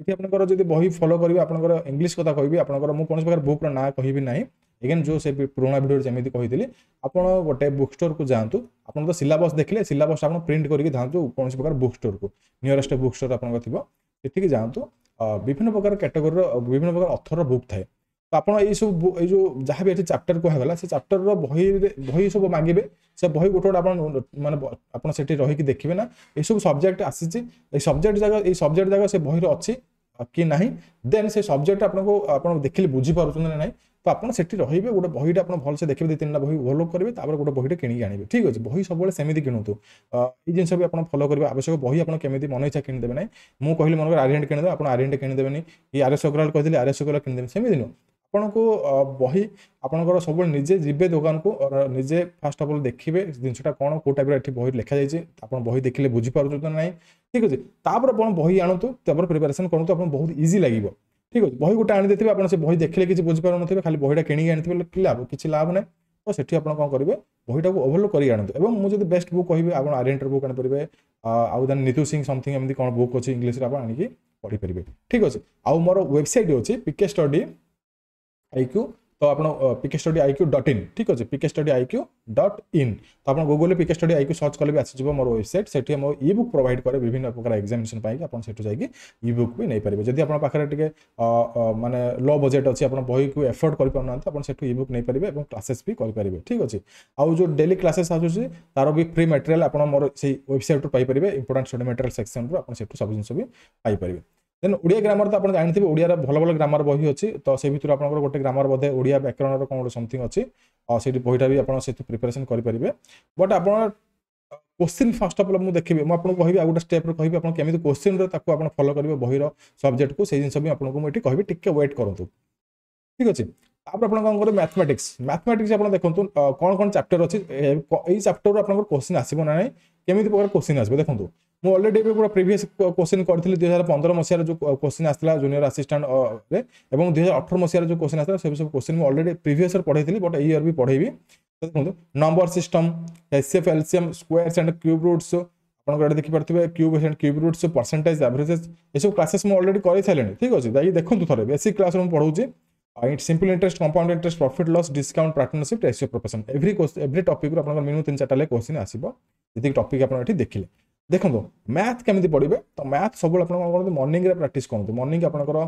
S1: ଏଠି ଆପଣଙ୍କର ଯଦି ବହି ଫଲୋ କରିବେ ଆପଣଙ୍କର ଇଂଲିଶ କଥା କହିବି ଆପଣଙ୍କର ମୁଁ କୌଣସି ପ୍ରକାର ବୁକ୍ର ନାଁ କହିବି ନାହିଁ ଏଗେନ୍ ଯେଉଁ ସେ ପୁରୁଣା ଭିଡ଼ିଓରେ ଯେମିତି କହିଥିଲି ଆପଣ ଗୋଟେ ବୁକ୍ ଷ୍ଟୋରକୁ ଯାଆନ୍ତୁ ଆପଣ ତ ସିଲାବସ୍ ଦେଖିଲେ ସିଲାବସ୍ ଆପଣ ପ୍ରିଣ୍ଟ କରିକି ଧାଆନ୍ତୁ କୌଣସି ପ୍ରକାର ବୁକ୍ ଷ୍ଟୋରକୁ ନିୟରେଷ୍ଟ ବୁକ୍ ଷ୍ଟୋର ଆପଣଙ୍କ ଥିବ ସେଠିକି ଯାଆନ୍ତୁ ବିଭିନ୍ନ ପ୍ରକାର କ୍ୟାଟେଗୋରୀର ବିଭିନ୍ନ ପ୍ରକାର ଅଥରର ବୁକ୍ ଥାଏ ତ ଆପଣ ଏଇସବୁ ଏଇ ଯେଉଁ ଯାହା ବି ଏଠି ଚାପ୍ଟର କୁହାଗଲା ସେ ଚାପ୍ଟରର ବହିରେ ବହି ସବୁ ମାଗିବେ ସେ ବହି ଗୋଟେ ଗୋଟେ ଆପଣ ମାନେ ଆପଣ ସେଠି ରହିକି ଦେଖିବେ ନା ଏସବୁ ସବଜେକ୍ଟ ଆସିଛି ଏଇ ସବଜେକ୍ଟ ଯାକ ଏଇ ସବଜେକ୍ଟ ଯାକ ସେ ବହିରେ ଅଛି କି ନାହିଁ ଦେନ୍ ସେ ସବଜେକ୍ଟ ଆପଣଙ୍କୁ ଆପଣ ଦେଖିଲେ ବୁଝିପାରୁଛନ୍ତି ନା ନାହିଁ তো ଆପଣ ସେଠି ରହିବେ ଗୋଟେ ବହିଟା ଆପଣ ଭଲସେ ଦେଖିବେ ଦୁଇ ତିନିଟା ବହି ଭଲ କରିବେ ତାପରେ ଗୋଟେ ବହିଟା କିଣିକି ଆଣିବେ ଠିକ୍ ଅଛି ବହି ସବୁବେଳେ ସେମିତି କିଣନ୍ତୁ ଏଇ ଜିନିଷ ବି ଆପଣ ଫଲୋ କରିବେ ଆବଶ୍ୟକ ବହି ଆପଣ କେମିତି ମନ ଇଚ୍ଛା କିଣିଦେବେ ନାହିଁ ମୁଁ କହିଲି ମନେକର ଆରିଏଣ୍ଟ କିଣିଦେବେ ଆପଣ ଆରିଏଣ୍ଟ କିଣିଦେବେନି କି ଆର୍ଏସ୍ ଅଗ୍ରୱାଲ କହିଥିଲେ ଆର୍ଏସ୍ ଅଗ୍ରୱାଲ କିଣିଦେବେ ସେମିତି ନୁହଁ ଆପଣଙ୍କୁ ବହି ଆପଣଙ୍କର ସବୁବେଳେ ନିଜେ ଯିବେ ଦୋକାନକୁ ନିଜେ ଫାର୍ଷ୍ଟ ଅଫ୍ ଅଲ୍ ଦେଖିବେ ଜିନିଷଟା କ'ଣ କେଉଁ ଟାଇପ୍ର ଏଠି ବହି ଲେଖାଯାଇଛି ଆପଣ ବହି ଦେଖିଲେ ବୁଝିପାରୁଛନ୍ତି ନା ନାହିଁ ଠିକ୍ ଅଛି ତାପରେ ଆପଣ ବହି ଆଣନ୍ତୁ ତାପରେ ପ୍ରିପାରେସନ୍ କରନ୍ତୁ ଆପଣଙ୍କୁ ବହୁତ ଇଜି ଲାଗିବ ঠিক ଅଛି ବହି ଗୋଟେ ଆଣିଦେଇଥିବେ ଆପଣ ସେ ବହି ଦେଖିଲେ କିଛି ବୁଝିପାରୁନଥିବେ ଖାଲି ବହିଟା କିଣିକି ଆଣିଥିବେ ଲାଭ କିଛି ଲାଭ ନାହିଁ ତ ସେଠି ଆପଣ କ'ଣ କରିବେ ବହିଟାକୁ ଓଭରଲୋକ୍ କରିକି ଆଣନ୍ତୁ ଏବଂ ମୁଁ ଯଦି ବେଷ୍ଟ ବୁକ୍ କହିବି ଆପଣ ଆରିଏଣ୍ଟର ବୁକ୍ ଆଣିପାରିବେ ଆଉ ଦେନ୍ ନିତୁ ସିଂ ସମଥିଙ୍ଗ ଏମିତି କ'ଣ ବୁକ୍ ଅଛି ଇଂଲିଶରେ ଆପଣ ଆଣିକି ପଢ଼ିପାରିବେ ଠିକ୍ ଅଛି ଆଉ ମୋର ୱେବସାଇଟ୍ ଅଛି ପିକେ ଷ୍ଟଡି ଆଇକ୍ୟୁ তো আপনার PK study IQ dot in ঠিক আছে PK study IQ dot in তো আপনার গুগলে পিকে স্টডি আইক্যু সর্চ কলে বি আসিযোগ মোর ওয়েবসাইট সেটি আমার ই বুক প্রোভাইড করে বিভিন্ন প্রকার এক্সামিনেশন পাই আপনার সেটু যাই ই বুক বি নেইপারে যদি আপনার পাখে টিকে মানে লো বজেট অছি আপনার বইকু এফোর্ড করে পাওনা আপনার সেটু ই বুক নেইপারে এবং ক্লাসেস বি করে ঠিক আছে আউ যে ডেলি ক্লাসেস আসুচি তার বি ফ্রি মেটেরিয়াল আপনার মোর সেই ওয়েবসাইট্রু পাইপারে ইম্পর্টাট স্টডি মেটেরিয়াল সেকশন আপনার সেটু সব জিনিস বি পাইপারে দেন ଓଡ଼ିଆ ଗ୍ରାମର ତ ଆପଣ ଜାଣିଥିବେ ଓଡ଼ିଆର ଭଲ ଭଲ ଗ୍ରାମର ବହି ଅଛି ତ ସେ ଭିତରୁ ଆପଣଙ୍କର ଗୋଟେ ଗ୍ରାମର ବୋଧେ ଓଡ଼ିଆ ବ୍ୟାକରଣର କ'ଣ ଗୋଟେ ସମଥିଙ୍ଗ ଅଛି ସେଇଠି ବହିଟା ବି ଆପଣ ସେଠି ପ୍ରିପାରେସନ୍ କରିପାରିବେ ବଟ୍ ଆପଣ କୋଶ୍ଚିନ୍ ଫାଷ୍ଟ ଅଫ୍ ଅଲ୍ ମୁଁ ଦେଖିବି ମୁଁ ଆପଣଙ୍କୁ କହିବି ଆଉ ଗୋଟେ ଷ୍ଟେପ୍ରେ କହିବି ଆପଣ କେମିତି କୋଶ୍ଚିନ୍ର ତାକୁ ଆପଣ ଫଲୋ କରିବେ ବହିର ସବଜେକ୍ଟକୁ ସେଇ ଜିନିଷ ବି ଆପଣଙ୍କୁ ମୁଁ ଏଠି କହିବି ଟିକେ ୱେଟ୍ କରନ୍ତୁ ଠିକ୍ ଅଛି ତାପରେ ଆପଣ କ'ଣ କରିବେ ମ୍ୟାଥମେଟିକ୍ସ ମ୍ୟାଥମେଟିକ୍ସ ଆପଣ ଦେଖନ୍ତୁ କ'ଣ କ'ଣ ଚାପ୍ଟର ଅଛି ଏଇ ଚାପ୍ଟରରୁ ଆପଣଙ୍କର କୋଶ୍ଚିନ୍ ଆସିବ ନା ନାହିଁ କେମିତି ପ୍ରକାର କୋଶ୍ଚିନ୍ ଆସିବ ଦେଖନ୍ତୁ ମୁଁ ଅଲରେଡ଼ି ଏବେ ଗୋଟେ ପ୍ରିଭିୟସ୍ କୋଶ୍ଚିନ୍ କରିଥିଲି ଦୁଇ ହଜାର ପନ୍ଦର ମସିହାରେ ଯେଉଁ କୋଶ୍ଚିନ୍ ଆସିଥିଲା ଜୁନିୟର ଆସିଷ୍ଟାଣ୍ଟରେ ଏବଂ ଦୁଇ ହଜାର ଅଠର ମସିହାରେ ଯେଉଁ କୋଶ୍ଚିନ୍ ଆସିଥିଲା ସେ ସବୁ କୋଶ୍ଚିନ୍ ମୁଁ ଅଲରେଡ଼ି ପ୍ରିଭିୟସ୍ ଇୟର୍ ପଢ଼େଇଥିଲି ବଟ୍ ଏଇ ଇୟର୍ ବି ପଢ଼େଇବି ଦେଖନ୍ତୁ number system SF LCM squares and cube roots ଆପଣଙ୍କର ଏଠି ଦେଖିପାରୁଥିବେ cube and cube roots percentage averages ଏସବୁ କ୍ଲାସେସ୍ ମୁଁ ଅଲରେଡ଼ି କରିସାରିଲିଣି ଠିକ୍ ଅଛି ଯାଇକି ଦେଖନ୍ତୁ ଥରେ ବେସିକ୍ କ୍ଲାସ୍ରେ ମୁଁ ପଢ଼ଉଛି simple interest compound interest profit loss discount partnership ratio proportion every every topic आपको मिनिमम तीन चार्टा लाइक क्वेश्चन आसो जी टॉपिक आप देखिए ଦେଖନ୍ତୁ ମ୍ୟାଥ୍ କେମିତି ପଢ଼ିବେ ତ ମ୍ୟାଥ୍ ସବୁବେଳେ ଆପଣ କ'ଣ କରନ୍ତୁ ମର୍ଣ୍ଣିଂରେ ପ୍ରାକ୍ଟିସ୍ କରନ୍ତୁ ମର୍ଣ୍ଣିଂ ଆପଣଙ୍କର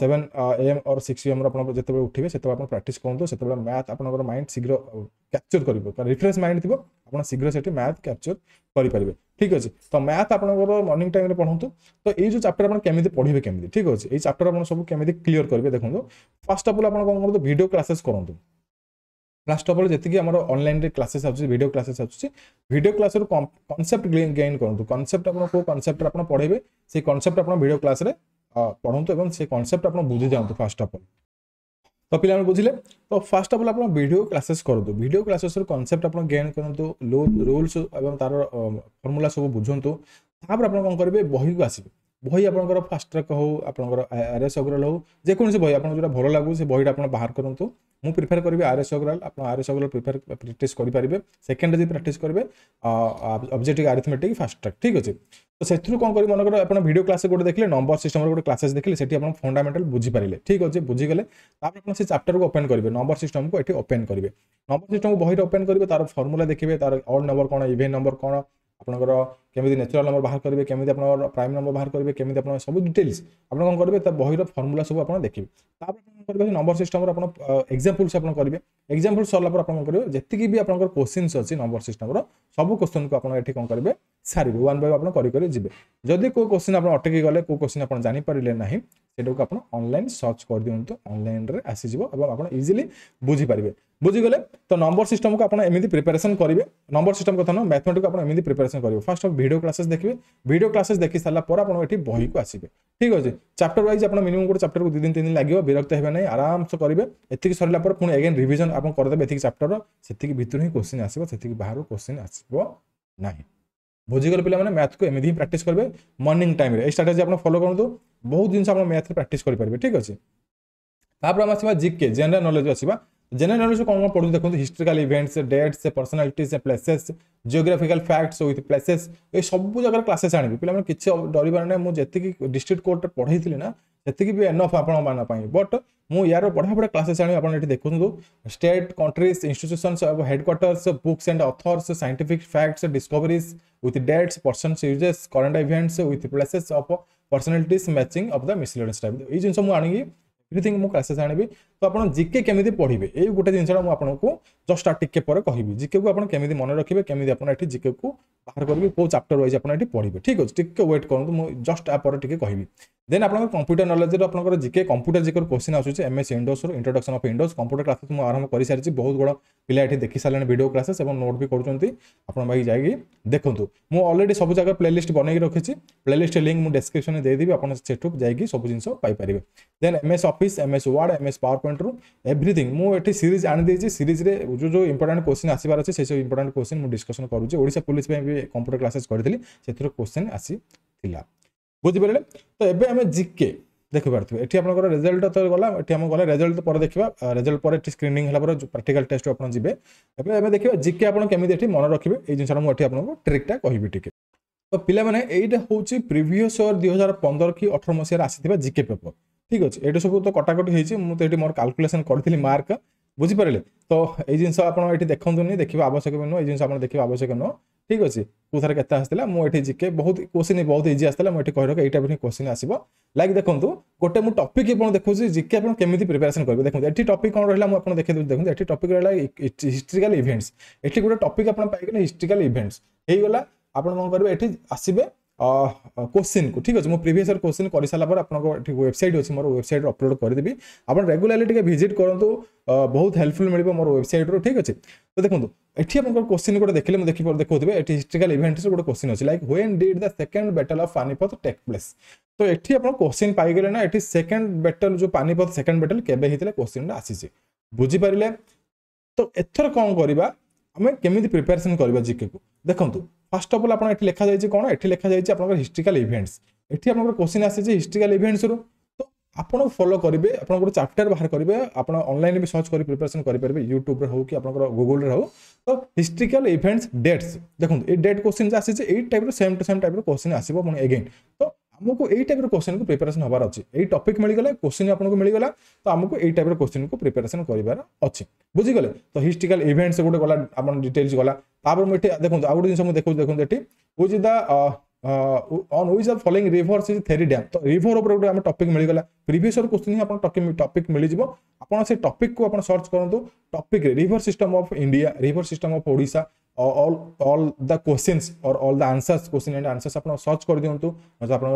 S1: ସେଭେନ୍ ଏମ୍ ଅର୍ ସିକ୍ସ ଏମ୍ର ଆପଣ ଯେତେବେଳେ ଉଠିବେ ସେତେବେଳେ ଆପଣ ପ୍ରାକ୍ଟିସ୍ କରନ୍ତୁ ସେତେବେଳେ ମ୍ୟାଥ୍ ଆପଣଙ୍କର ମାଇଣ୍ଡ ଶୀଘ୍ର କ୍ୟାପଚର୍ କରିବ ରିଫ୍ରେସ୍ ମାଇଣ୍ଡ ଥିବ ଆପଣ ଶୀଘ୍ର ସେଠି ମ୍ୟାଥ୍ କ୍ୟାପଚର୍ କରିପାରିବେ ଠିକ୍ ଅଛି ତ ମ୍ୟାଥ୍ ଆପଣଙ୍କର ମର୍ଣ୍ଣିଂ ଟାଇମ୍ରେ ପଢ଼ନ୍ତୁ ତ ଏଇ ଯେଉଁ ଚାପ୍ଟର ଆପଣ କେମିତି ପଢ଼ିବେ କେମିତି ଠିକ୍ ଅଛି ଏଇ ଚାପ୍ଟର ଆପଣ ସବୁ କେମିତି କ୍ଲିଅର କରିବେ ଦେଖନ୍ତୁ ଫାର୍ଷ୍ଟ ଅଫ୍ ଅଲ୍ ଆପଣ କ'ଣ କରନ୍ତୁ ଭିଡ଼ିଓ କ୍ଲାସେସ୍ କରନ୍ତୁ ଲାଷ୍ଟ ଅଫ୍ ଅଲ୍ ଯେତିକି ଆମର ଅନଲାଇନ୍ରେ କ୍ଲାସେସ୍ ଆସୁଛି ଭିଡ଼ିଓ କ୍ଲାସେସ୍ ଆସୁଛି ଭିଡ଼ିଓ କ୍ଲାସ୍ରୁ କନସେପ୍ଟ ଗେନ୍ କରନ୍ତୁ କନସେପ୍ଟ ଆପଣ କେଉଁ କନସେପ୍ଟରେ ଆପଣ ପଢ଼େଇବେ ସେଇ କନସେପ୍ଟ ଆପଣ ଭିଡ଼ିଓ କ୍ଲାସ୍ରେ ପଢ଼ନ୍ତୁ ଏବଂ ସେ କନସେପ୍ଟ ଆପଣ ବୁଝି ଯାଆନ୍ତୁ ଫାଷ୍ଟ ଅଫ୍ ଅଲ୍ ତ ପିଲାମାନେ ବୁଝିଲେ ତ ଫାଷ୍ଟ ଅଫ୍ ଅଲ୍ ଆପଣ ଭିଡ଼ିଓ କ୍ଲାସେସ୍ କରନ୍ତୁ ଭିଡ଼ିଓ କ୍ଲାସେସ୍ରୁ କନସେପ୍ଟ ଆପଣ ଗେନ୍ କରନ୍ତୁ ରୁଲ୍ସ ଏବଂ ତାର ଫର୍ମୁଲା ସବୁ ବୁଝନ୍ତୁ ତାପରେ ଆପଣ କ'ଣ କରିବେ ବହିକୁ ଆସିବେ ବହି ଆପଣଙ୍କର ଫାଷ୍ଟଟ୍ରାକ୍ ହଉ ଆପଣଙ୍କର ଆର୍ ଏସ୍ ଅଗ୍ରୱାଲ ହଉ ଯେକୌଣସି ବହି ଆପଣଙ୍କୁ ଯେଉଁଟା ଭଲ ଲାଗୁ ସେ ବହିଟା ଆପଣ ବାହାର କରନ୍ତୁ ମୁଁ ପ୍ରିଫେୟାର କରିବି ଆର୍ ଏସ୍ ଅଗ୍ରୱାଲ ଆପଣ R S Agrawal prefer practice କରିପାରିବେ ସେକେଣ୍ଡ ଯଦି ପ୍ରାକ୍ଟିସ୍ କରିବେ ଅବଜେକ୍ଟିଭ୍ ଆରିଥମେଟିକ୍ ଫାଷ୍ଟଟ୍ରାକ୍ ଠିକ୍ ଅଛି ତ ସେଥିରୁ କ'ଣ କରିବି ମନେକର ଆପଣ ଭିଡ଼ିଓ କ୍ଲାସ୍ ଗୋଟେ ଦେଖିଲେ ନମ୍ବର ସିଷ୍ଟମ୍ର ଗୋଟେ କ୍ଲାସେସ୍ ଦେଖିଲେ ସେଠି ଆପଣ ଫଣ୍ଡାମେଣ୍ଟାଲ ବୁଝିପାରିଲେ ଠିକ୍ ଅଛି ବୁଝିଗଲେ ତାପରେ ଆପଣ ସେ ଚାପ୍ଟରକୁ ଓପେନ୍ କରିବେ ନମ୍ବର ସିଷ୍ଟମ୍କୁ ଏଠି ଓପେନ୍ କରିବେ ନମ୍ବର ସିଷ୍ଟମ୍କୁ ବହିରେ ଓପେନ୍ କରିବେ ତାର ଫର୍ମୁଲା ଦେଖିବେ ତାର ଅଲ୍ ନମ୍ବର କ'ଣ ଇଭେନ୍ ନମ୍ବର କ'ଣ ଆପଣଙ୍କର কেমি ন্যাচুরাল নম্বর বাহার করবে কেমি আপনার প্রাইম নম্বর বাহার করবে কেমি আপনার সব ডিটেলস আপনার কম করবে তা বহির ফর্মুলা সব আপনার দেখবে তাপরে আপনার করবে নম্বর সিস্টমর আপনার এক্সাম্পলস আপনার করবে এক্সাম্পল সরলা পরে আপনার করবে যেতিকি বি আপনার কোশ্চিন্স অছি নম্বর সিস্টমর সব কোশ্চিনকে আপনার এটি কম করবে সারিবে ওয়ান বাই আপনার করি করে যাবে যদি কেউ কোশ্চিন আপনার অটকি গেলে কেউ কোশ্চিন আপনার জাঁপারে না সেটাকে আপনার অনলাইন সর্চ করেদিন্তু অনলাইনরে আসিযোগ এবং আপনার ইজিলি বুঝিপারে বুঝিগলে তো নম্বর সিস্টমকে আপনার এমনি প্রিপারেসন করবে নম্বর সিস্টম কথা নয় ম্যাথমেটিক আপনার এমনি প্রিপারেসন করবে ফার্স্ট অফ ভিডিও ক্লাসেস দেখবে ভিডিও ক্লাসেস দেখি সারা পর আপনার এটি বইকু আসবে ঠিক আছে চ্যাপ্টার ওয়াইজ আপনার মিনিমম গোটে চ্যাপ্টার দুই দিন তিন দিন লাগবে বিরক্ত হবে না আরামসে করবে এত সরিলা পরে পুঁ এগেন রিভিজন আপনার করেদেবে এত চ্যাপ্টার সেতিকি ভিতর হি কোশ্চিন আসব সেতিকি বাহার কোশ্চিন আসব না বুঝিগলে পিলামানে ম্যাথকু এমিতি হি প্র্যাকটিস করবে মর্নিং টাইমে এই স্ট্রাটেজি আপনার ফলো করতু বহু জিনিস আপনার ম্যাথরে প্র্যাকটিস করে পারবে ঠিক আছে তারপরে আমি আসবা জিকে জেনারেল নলেজ আসবা जेनेल नलेज को कौन पढ़ू देखते हिस्ट्रिकल इवेंट्स डेट्स से पर्सनालीट्स से places geographical facts with places ये सब जगह क्लासेस आने पे किसी डर ना मुझे जी डिस्ट्रिक्ट कोर्ट पढ़ाई ना जितकी भी एनफ आप बट मुझार बढ़िया बढ़िया क्लासेस आने आप देखते state countries institution headquarters books and authors scientific facts discoveries with dates person uses current events with places of personalities matching of the miscellaneous type ये जिनस मुझे आनी एवरी थिंग क्लासेस आनी ତ ଆପଣ ଜିକେ କେମିତି ପଢ଼ିବେ ଏଇ ଗୋଟେ ଜିନିଷଟା ମୁଁ ଆପଣଙ୍କୁ ଜଷ୍ଟ ଟିକେ ପରେ କହିବି ଜିକେକୁ ଆପଣ କେମିତି ମନେ ରଖିବେ କେମିତି ଆପଣ ଏଠି ଜିକେକୁ ବାହାର କରିବେ କେଉଁ ଚାପ୍ଟର ୱାଇଜ୍ ଆପଣ ଏଠି ପଢ଼ିବେ ଠିକ୍ ଅଛି ଟିକେ ୱେଟ୍ କରନ୍ତୁ ମୁଁ ଜଷ୍ଟ ଆ ପରେ ଟିକେ କହିବି ଦେନ୍ ଆପଣଙ୍କ କମ୍ପ୍ୟୁଟର ନଲେଜରେ ଆପଣଙ୍କର ଜିକେ କମ୍ପ୍ୟୁଟର ଜିକେର କୋଶ୍ଚିନ୍ ଆସୁଛି ଏମ୍ ଏସ୍ ଇଣ୍ଡୋସ୍ରୁ introduction of Windows computer classes ମୁଁ ଆରମ୍ଭ କରିସାରିଛି ବହୁତ ବଡ଼ ପିଲା ଏଠି ଦେଖିସାରିଲେଣି ଭିଡ଼ିଓ କ୍ଲାସେସ୍ ଏବଂ ନୋଟ୍ ବି କରୁଛନ୍ତି ଆପଣ ଭାଇ ଯାଇକି ଦେଖନ୍ତୁ ମୁଁ ଅଲରେଡ଼ି ସବୁ ଜାଗା ପ୍ଲେଲିଷ୍ଟ ବନେଇକି ରଖିଛି ପ୍ଲେଲିଷ୍ଟ ଲିଙ୍କ୍ ମୁଁ ଡେସ୍କ୍ରିପ୍ସନ୍ରେ ଦେଇଦେବି ଆପଣ ସେଠୁ ଯାଇକି ସବୁ ଜିନିଷ ପାଇପାରିବେ then M S office M S word M S PowerPoint ମ୍ୟାନେଜମେଣ୍ଟରୁ ଏଭ୍ରିଥିଙ୍ଗ ମୁଁ ଏଠି ସିରିଜ୍ ଆଣିଦେଇଛି ସିରିଜ୍ରେ ଯେଉଁ ଯେଉଁ ଇମ୍ପୋର୍ଟାଣ୍ଟ କୋଶ୍ଚିନ୍ ଆସିବାର ଅଛି ସେସବୁ ଇମ୍ପୋର୍ଟାଣ୍ଟ କୋଶ୍ଚିନ୍ ମୁଁ ଡିସ୍କସନ୍ କରୁଛି ଓଡ଼ିଶା ପୋଲିସ ପାଇଁ ବି କମ୍ପ୍ୟୁଟର କ୍ଲାସେସ୍ କରିଥିଲି ସେଥିରୁ କୋଶ୍ଚିନ୍ ଆସିଥିଲା ବୁଝିପାରିଲେ ତ ଏବେ ଆମେ ଜିକେ ଦେଖିପାରୁଥିବେ ଏଠି ଆପଣଙ୍କର ରେଜଲ୍ଟ ତ ଗଲା ଏଠି ଆମ ଗଲା ରେଜଲ୍ଟ ପରେ ଦେଖିବା ରେଜଲ୍ଟ ପରେ ଏଠି ସ୍କ୍ରିନିଂ ହେଲା ପରେ ପ୍ରାକ୍ଟିକାଲ ଟେଷ୍ଟ ଆପଣ ଯିବେ ଏବେ ଏବେ ଦେଖିବା ଜିକେ ଆପଣ କେମିତି ଏଠି ମନେ ରଖିବେ ଏଇ ଜିନିଷଟା ମୁଁ ଏଠି ଆପଣଙ୍କୁ ଟ୍ରିକ୍ଟା କହିବି ଟିକେ ତ ପିଲାମାନେ ଏଇଟା ହେଉଛି ପ୍ରିଭିୟସ୍ ଇୟର୍ ଦୁଇ ହଜାର ପନ୍ଦର କି ଅଠର ମସିହାରେ ଆସିଥିବା ଜିକେ ପେପର ঠিক আছে এটি সব তো কটাকটি হয়েছে ମୁଁ এটি ଏଠି ମୋର করে মার্ক বুঝিপারে তো এই জিনিস আপনার এটি দেখুন ଦେଖନ୍ତୁନି ଦେଖିବା ଆବଶ୍ୟକ ନୁହଁ ଏଇ ଜିନିଷ ଆପଣ ଦେଖିବା ଆବଶ୍ୟକ ନୁହଁ ঠিক আছে কোথার কেতে আসলে মু এটি জিকে বহু কোশ্চিন বহু ইজি আসলে মু এটি কই রাখে এইটা পুনি কোশ্চিন আসব লাইক দেখুন গোটে মু টপিক আপন দেখুছি জিকে আপনার কেমিতি প্রিপারেশন করবে দেখুন এটি টপিক কম রহিলা মু আপনার দেখে দেখুন এটি টপিক রহিলা হিস্ট্রিক্যাল ইভেন্টস এটি গোটে টপিক আপনার পাইগলে হিস্ট্রিক্যাল ইভেন্টস হয়ে গলা আপনার কোন করবে এটি আসবে কোশ্চিন কু ঠিক আছে মু প্রিভিয়াস ইয়ার কোশ্চিন করে সারা পরে আপনার এটি ওয়েবসাইট অছি মোর ওয়েবসাইট অপলোড করেদেবি আপনার রেগুলারলি টিকে ভিজিট করতু বহুত হেল্পফুল মিলবে মোর ওয়েবসাইট রু ঠিক আছে তো দেখুন এটি আপনার কোশ্চিন গোটে দেখলে দেখি দেখুবে এটি হিস্ট্রিকাল ইভেন্টস গোটে কোশ্চিন অছি like when did the second battle of Panipat take place তো এটি আপনার কোশ্চিন পাইগলে না এটি সেকেন্ড ব্যাটল যে পানিপথ সেকেন্ড ব্যাটল কেবে হয়েছিল কোশ্চিনটা আসিছে বুঝিপারে তো এথর কম করা আমি কেমি প্রিপারেসন করা জিকে কু দেখুন ফার্স্ট অফ অল আপনার এটি লেখা যাইছে কোণ এটি লেখা যাইছে আপনার হিস্ট্রিকাল ইভেন্টস এটি আপনার কোশ্চিন আসছে হিস্ট্রিকাল ইভেন্টসরু তো ଆପଣ ଫଲୋ କରିବେ ଆପଣ ଗୋଟେ ଚାପ୍ଟର ବାହାର କରିବେ ଆପଣ ଅନଲାଇନ୍ରେ ବି ସର୍ଚ୍ଚ କରି ପ୍ରିପାରେସନ୍ କରିପାରିବେ ୟୁଟ୍ୟୁବ୍ରେ ହେଉ କି ଆପଣଙ୍କର ଗୁଗୁଲ୍ରେ ହେଉ ତ ହିଷ୍ଟ୍ରିକାଲ ଇଭେଣ୍ଟସ୍ ଡେଟ୍ସ ଦେଖନ୍ତୁ ଏଇ ଡେଟ୍ କୋଶ୍ଚିନ୍ ଆସିଛି ଏଇ ଟାଇପ୍ର ସେମ୍ ଟୁ ସେମ୍ ଟାଇପ୍ର କୋଶ୍ଚିନ୍ ଆସିବ ପୁଣି ଏଗେନ୍ ତ ଆମକୁ ଏଇ ଟାଇପ୍ର କୋଶ୍ଚିନ୍କୁ ପ୍ରିପାରେସନ୍ ହେବାର ଅଛି ଏଇ ଟପିକ୍ ମିଳିଗଲା କୋଶ୍ଚିନ୍ ଆପଣଙ୍କୁ ମିଳିଗଲା ତ ଆମକୁ ଏଇ ଟାଇପ୍ର କୋଶ୍ଚିନ୍କୁ ପ୍ରିପାରେସନ୍ କରିବାର ଅଛି ବୁଝିଗଲେ ତ ହିଷ୍ଟ୍ରିକାଲ ଇଭେଣ୍ଟ ଗୋଟେ ଗଲା ଆପଣ ଡିଟେଲ୍ସ ଗଲା ତାପରେ ମୁଁ ଏଠି ଦେଖନ୍ତୁ ଆଉ ଗୋଟେ ଜିନିଷ ମୁଁ ଦେଖୁଛି ଦେଖନ୍ତୁ ଏଠି which the on which are following rivers is Tehri dam ତ ରିଭର ଉପରେ ଗୋଟେ ଆମ ଟପିକ୍ ମିଳିଗଲା ପ୍ରିଭିୟସର କୋଶ୍ଚିନ୍ ହିଁ ଆପଣ ଟପିକ୍ ମିଳିଯିବ ଆପଣ ସେ ଟପିକ୍କୁ ଆପଣ ସର୍ଚ୍ଚ କରନ୍ତୁ ଟପିକ୍ରେ river system of India river system of Odisha all all the questions or all the answers question and answers ଆପଣ ସର୍ଚ୍ଚ କରିଦିଅନ୍ତୁ ନଚେତ୍ ଆପଣ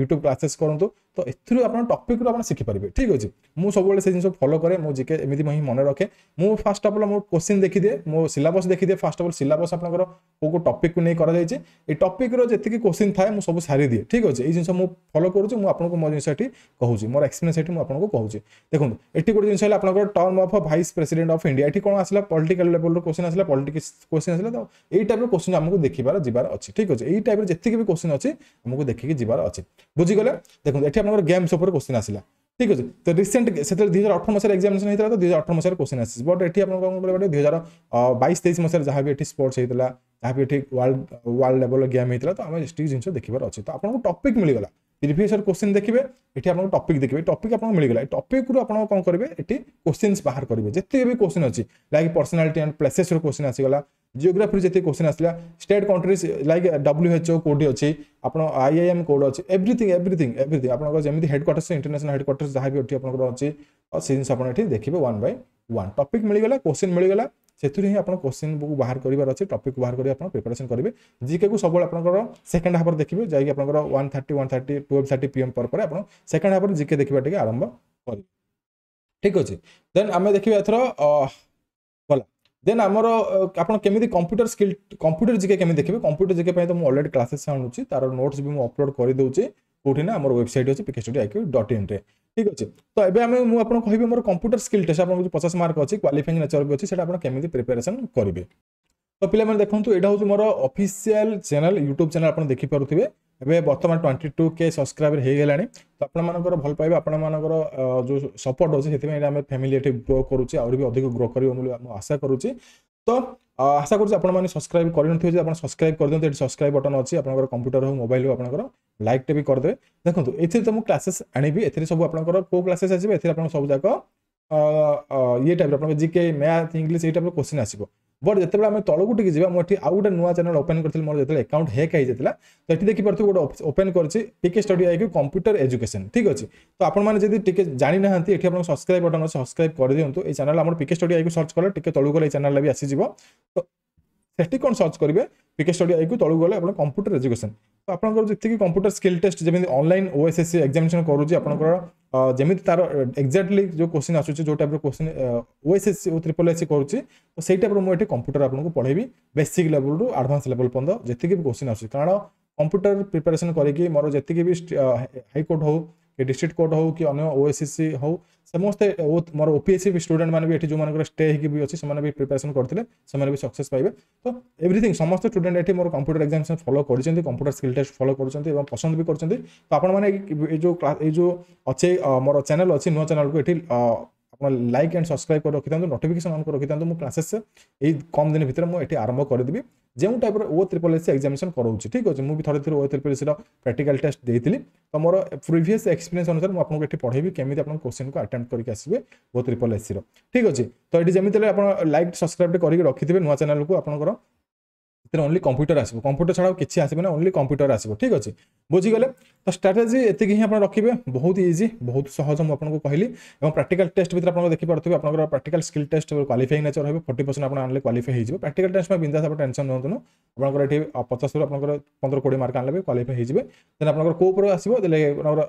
S1: ୟୁଟ୍ୟୁବ୍ କ୍ଲାସେସ୍ କରନ୍ତୁ ତ ଏଥିରୁ ଆପଣ ଟପିକ୍ରୁ ଆପଣ ଶିଖିପାରିବେ ଠିକ୍ ଅଛି ମୁଁ ସବୁବେଳେ ସେ ଜିନିଷ ଫଲୋ କରେ ମୁଁ ଜିକେ ଏମିତି ହିଁ ମନେ ରଖେ ମୁଁ ଫାର୍ଷ୍ଟ ଅଫ୍ ଅଲ୍ ମୁଁ କ୍ୱେଶ୍ଚିନ୍ ଦେଖିଦିଏ ମୋ ସିଲାବସ୍ ଦେଖିଦିଏ ଫାର୍ଷ୍ଟ ଅଫ୍ ଅଲ୍ ସିଲାବସ୍ ଆପଣଙ୍କର କେଉଁ କେଉଁ ଟପିକ୍କୁ ନେଇ କରାଯାଇଛି ଏଇ ଟପିକ୍ର ଯେତିକି କ୍ୱେଶ୍ଚିନ୍ ଥାଏ ମୁଁ ସବୁ ସାରିଦିଏ ଠିକ୍ ଅଛି ଏଇ ଜିନିଷ ମୁଁ ଫଲୋ କରୁଛି ମୁଁ ଆପଣଙ୍କୁ ମୋ ଜିନିଷ ଏଠି କହୁଛି ମୋର ଏକ୍ସପିରିଏନ୍ସ ଏଠି ମୁଁ ଆପଣଙ୍କୁ କହୁଛି ଦେଖନ୍ତୁ ଏଠି ଗୋଟେ ଜିନିଷ ହେଲା ଆପଣଙ୍କର term of vice president of India ଏଠି କ'ଣ ଆସିଲା ପଲିଟିକାଲ ଲେଭଲରୁ କ୍ୱେଶ୍ଚିନ୍ ଆସିଲା ପଲିଟିକ୍ସ କ୍ୱେଶ୍ଚିନ୍ ଆସିଲା ତ ଏଇ ଟାଇପ୍ର କୋଶ୍ଚିନ୍ ଆମକୁ ଦେଖିବାର ଯିବାର ଅଛି ଠିକ୍ ଅଛି ଏଇ ଟାଇପ୍ର ଯେତିକି ବି କୋଶ୍ଚିନ୍ ଅଛି ଆମକୁ ଦେଖିକି ଯିବାର ଅଛି ବୁଝିଗଲେ ଦେଖନ୍ତୁ ଏଠି ଆପଣଙ୍କର ଗେମ୍ସ ଉପରେ କୋଶ୍ଚିନ୍ ଆସିଲା ঠিক আছে তো রিসেন্ট সেটা দুই হাজার অঠর মশার এক্সামিনেশন হয়েছিল তো দুই হাজার অঠর মশার কোশ্চেন আসছে বট এটি আপনার কম বলে দুই হাজার বাইশ তেইশ মশার যা এটি স্পোর্টস হয়েছিল যা এটি ওয়ার্ল্ড ওয়ার্ল্ড লেভেল গেম হয়েছিল তো আমি সেটি জিনিস দেখবার অছি তো আপনার টপিক মিলিগলা ପ୍ରିଭିୟସ୍ କୋଶ୍ଚିନ୍ ଦେଖିବେ ଏଠି ଆପଣଙ୍କ ଟପିକ୍ ଦେଖିବେ ଟପିକ୍ ଆପଣଙ୍କୁ ମିଳିଗଲା ଏ ଟପିକ୍ରୁ ଆପଣ କ'ଣ କରିବେ ଏଠି କୋଶ୍ଚିନ୍ସ ବାହାର କରିବେ ଯେତିକି ବି କୋଶ୍ଚିନ୍ ଅଛି ଲାଇକ୍ ପର୍ସନାଲିଟି ଆଣ୍ଡ ପ୍ଲେସେସ୍ର କୋଶ୍ଚିନ୍ ଆସିଗଲା ଜିଓଗ୍ରାଫିରୁ ଯେତିକି କୋଶ୍ଚିନ୍ ଆସିଲା ଷ୍ଟେଟ୍ କଣ୍ଟ୍ରିଜ୍ ଲାଇକ୍ ଡବ୍ଲ୍ୟୁଏଚ୍ଓ କେଉଁଠି ଅଛି ଆପଣ ଆଇଆଇଏମ୍ କେଉଁଠି ଅଛି ଏଭ୍ରିଥିଙ୍ଗ ଏଭ୍ରିଥିଙ୍ଗ ଏଭ୍ରିଥିଙ୍ଗ ଆପଣଙ୍କ ଯେମିତି ହେଡ଼କ୍ୱାର୍ଟର୍ସ ଇଣ୍ଟରନ୍ୟାସନାଲ ହେଡ଼କ୍ୱାର୍ଟର୍ସ ଯାହା ବି ଏଠି ଆପଣଙ୍କର ଅଛି ଆଉ ସେ ଜିନିଷ ଆପଣ ଏଠି ଦେଖିବେ ୱାନ୍ ବାଇ ୱାନ୍ ଟପିକ୍ ମିଳିଗଲା କୋଶ୍ଚିନ୍ ମିଳିଗଲା ସେଥିରୁ ହିଁ ଆପଣ କୋଶ୍ଚିନ୍ ବୁକ୍ ବାହାର କରିବାର ଅଛି ଟପିକ୍ ବାହାର କରି ଆପଣ ପ୍ରିପାରେସନ୍ କରିବେ ଜିକେକୁ ସବୁବେଳେ ଆପଣଙ୍କର ସେକେଣ୍ଡ ହାଫ୍ରେ ଦେଖିବେ ଯାଇକି ଆପଣଙ୍କର one thirty one thirty twelve thirty PM ପରେ ପରେ ଆପଣ ସେକେଣ୍ଡ ହାଫ୍ରେ ଜିକେ ଦେଖିବା ଟିକେ ଆରମ୍ଭ କରିବେ ଠିକ୍ ଅଛି ଦେନ୍ ଆମେ ଦେଖିବା ଏଥର ଗଲା ଦେନ୍ ଆମର ଆପଣ କେମିତି କମ୍ପ୍ୟୁଟର ସ୍କିଲ୍ କମ୍ପ୍ୟୁଟର ଜିକେ କେମିତି ଦେଖିବେ କମ୍ପ୍ୟୁଟର ଜିକେ ପାଇଁ ତ ମୁଁ ଅଲରେଡ଼ି କ୍ଲାସେସ୍ ଆଣୁଛି ତାର ନୋଟ୍ସ ବି ମୁଁ ଅପଲୋଡ଼ କରିଦେଉଛି কোটি না আমার ওয়েবসাইট হচ্ছে PK studio IQ dot in ঠিক আছে তো এবার আমি আপনার কহিবি আমার কম্পুটর স্কিল টেস্ট আপনার যদি পচাশ মার্ক অছে কোয়ালিফাইং নেচর বি সেটা আপনার কেমিতি প্রিপারেসন করবে তো পিলামানে দেখুন এটা হচ্ছে মোট অফিসিয়াল চ্যানেল ইউট্যুব চ্যানেল আপনার দেখি পারুথিবে ଏବେ ବର୍ତ୍ତମାନ ଟ୍ୱେଣ୍ଟି ଟୁ କେ ସବସ୍କ୍ରାଇବର ହେଇଗଲାଣି ତ ଆପଣମାନଙ୍କର ভাল পাইবে আপনার ଯେଉଁ ସପୋର୍ଟ ଅଛି ସେଥିପାଇଁ ଆମେ ଫ୍ୟାମିଲି ଏଠି ଗ୍ରୋ କରୁଛି ଆହୁରି ବି ଅଧିକ ଗ୍ରୋ କରିବ ବୋଲି ମୁଁ ଆଶା କରୁଛି ତ ଆଶା କରୁଛି ଆପଣମାନେ ସବସ୍କ୍ରାଇବ୍ କରିନଥିବେ ଯଦି ଆପଣ ସବସ୍କ୍ରାଇବ୍ କରିଦିଅନ୍ତୁ ଏଠି ସବସ୍କ୍ରାଇବ୍ ବଟନ୍ ଅଛି ଆପଣଙ୍କର କମ୍ପ୍ୟୁଟର ହଉ ମୋବାଇଲ୍ ହଉ ଆପଣଙ୍କର ଲାଇକ୍ଟେ ବି କରିଦେବେ ଦେଖନ୍ତୁ ଏଥିରେ ତ ମୁଁ କ୍ଲାସେସ୍ ଆଣିବି ଏଥିରେ ସବୁ ଆପଣଙ୍କର କେଉଁ କ୍ଲାସେସ୍ ଆସିବେ ଏଥିରେ ଆପଣ ସବୁଯାକ ଇଏ ଟାଇପ୍ର ଆପଣଙ୍କ ଜିକେ ମ୍ୟାଥ୍ ଇଂଲିଶ ଏଇ ଟାଇପ୍ର କୋଶ୍ଚିନ୍ ଆସିବ বট যেতবে আমি তলকু টিকি যা এটি আউ গোটে নূয়া চ্যানেল ওপেন করেছিল মোটর যেত একাউন্ট হ্যাক হয়ে যাই তো এটি দেখিপার গোটে ওপেন করছি PK study IQ computer education ঠিক আছে তো আপনার যদি টিকি জাঁ না এটি আপনার সবসক্রাইব বটন আছে সবসক্রাইব করে দিও এই চ্যানেল আমার পিকে স্টডি আইকি সর্চ কলে টিকি তলকু গলে এই চ্যানেল বি আসিযোগ তো সেটি কোণ সর্চ করবে পিকে স্টডি আইকু তলু গলে আপনার কম্পুটর এজুকেশন তো আপনার যেত কম্পুটর স্কিল টেস্ট যেমন অনলাইন ওএসএসসি এক্সামিনেসন করুছি আপনার যেমি তার এক্জাক্টলি যে কোশ্চিন আসুছে যে টাইপর কোশ্চিন ওএসএসসি ও ট্রিপল এসসি করুছি তো সেই টাইপর মু এটি কম্পুটর আপনার পড়াইবি বেসিক লেভেলু আডভান্স লেভেল পর্যন্ত যেত কোশ্চিন আসুছে কারণ কম্পুটর প্রিপারেসন করি মোর যেত হাইকোর্ট হোক ডিস্ট্রিক্ট কোর্ট হোক কি অন্য ওএসএসসি হোক ସମସ୍ତେ ବହୁତ ମୋର O P S B student ମାନେ ବି ଏଠି ଯେଉଁମାନଙ୍କର ଷ୍ଟେ ହେଇକି ବି ଅଛି ସେମାନେ ବି ପ୍ରିପାରେସନ୍ କରିଥିଲେ ସେମାନେ ବି ସକ୍ସେସ୍ ପାଇବେ ତ ଏଭ୍ରିଥିଙ୍ଗ ସମସ୍ତେ ଷ୍ଟୁଡେଣ୍ଟ ଏଠି ମୋର କମ୍ପ୍ୟୁଟର ଏକ୍ଜାମିନେସନ୍ ଫଲୋ କରିଛନ୍ତି କମ୍ପ୍ୟୁଟର ସ୍କିଲ୍ ଟେଷ୍ଟ ଫଲୋ କରୁଛନ୍ତି ଏବଂ ପସନ୍ଦ ବି କରୁଛନ୍ତି ତ ଆପଣମାନେ ଏଇ ଯେଉଁ ଏଇ ଯେଉଁ ଅଛି ମୋର ଚ୍ୟାନେଲ୍ ଅଛି ନୂଆ ଚ୍ୟାନେଲ୍କୁ ଏଠି আপনার লাইক এন্ড সবসক্রাইব করে রখিথাନ୍ତୁ নোটিফিকেশন অন করে রখিথাନ୍ତୁ মু ক্লাসেস এই কম দিন ভিতরে মু এটি আরম্ভ করে দিবি যে টাইপর ও ত্রিপল এসি এক্সামিনেশন করছি ঠিক আছে মু থরে থরে ও ত্রিপল এসির প্রাকটিকাল টেস্ট দিয়েছিলি তো মোট প্রিভিয়াস এক্সপিরিয়েন্স অনুসারে মু আপনাকে এটি পড়াইবি কেমিতি আপনার কোশ্চিন আটেম্প করি আসবে ও ত্রিপল এসির ঠিক আছে তো এটি যেমন আপনার লাইক সবসক্রাইবটি করি রখিথিবে নয় চ্যানেলকে আপনার ସେଥିରେ ଓନ୍ଲି କମ୍ପ୍ୟୁଟର ଆସିବ କମ୍ପ୍ୟୁଟର ଛଡ଼ା ଆଉ କିଛି ଆସିବ ନା ଓନ୍ଲି କମ୍ପ୍ୟୁଟର ଆସିବ ଠିକ୍ ଅଛି ବୁଝିଗଲେ ତ ଷ୍ଟ୍ରାଟେଜି ଏତିକି ହିଁ ଆପଣ ରଖିବେ ବହୁତ ଇଜି ବହୁତ ସହଜ ମୁଁ ଆପଣଙ୍କୁ କହିଲି ଏବଂ ପ୍ରାକ୍ଟିକାଲ ଟେଷ୍ଟ ଭିତରେ ଆପଣଙ୍କ ଦେଖିପାରୁଥିବେ ଆପଣଙ୍କର practical skill test qualifying nature ରହିବ ଫର୍ଟି ପରସେଣ୍ଟ ଆପଣ ଆଣିଲେ କ୍ୱାଲିଫାଇ ହେଇଯିବ ପ୍ରାକ୍ଟିକାଲ ଟେଷ୍ଟ ପାଇଁ ବିନ୍ଦାସ ଆପଣ ଟେନସନ୍ ନିଅନ୍ତୁନୁ ଆପଣଙ୍କର ଏଠି ପଚାଶରୁ ଆପଣଙ୍କର ପନ୍ଦର କୋଡ଼ିଏ ମାର୍କ ଆଣିଲେ ବି କ୍ୱାଲିଫାଇ ହେଇଯିବେ ଦେନ୍ ଆପଣଙ୍କର କେଉଁ ଉପରେ ଆସିବ ଦେଲେ ଆପଣଙ୍କର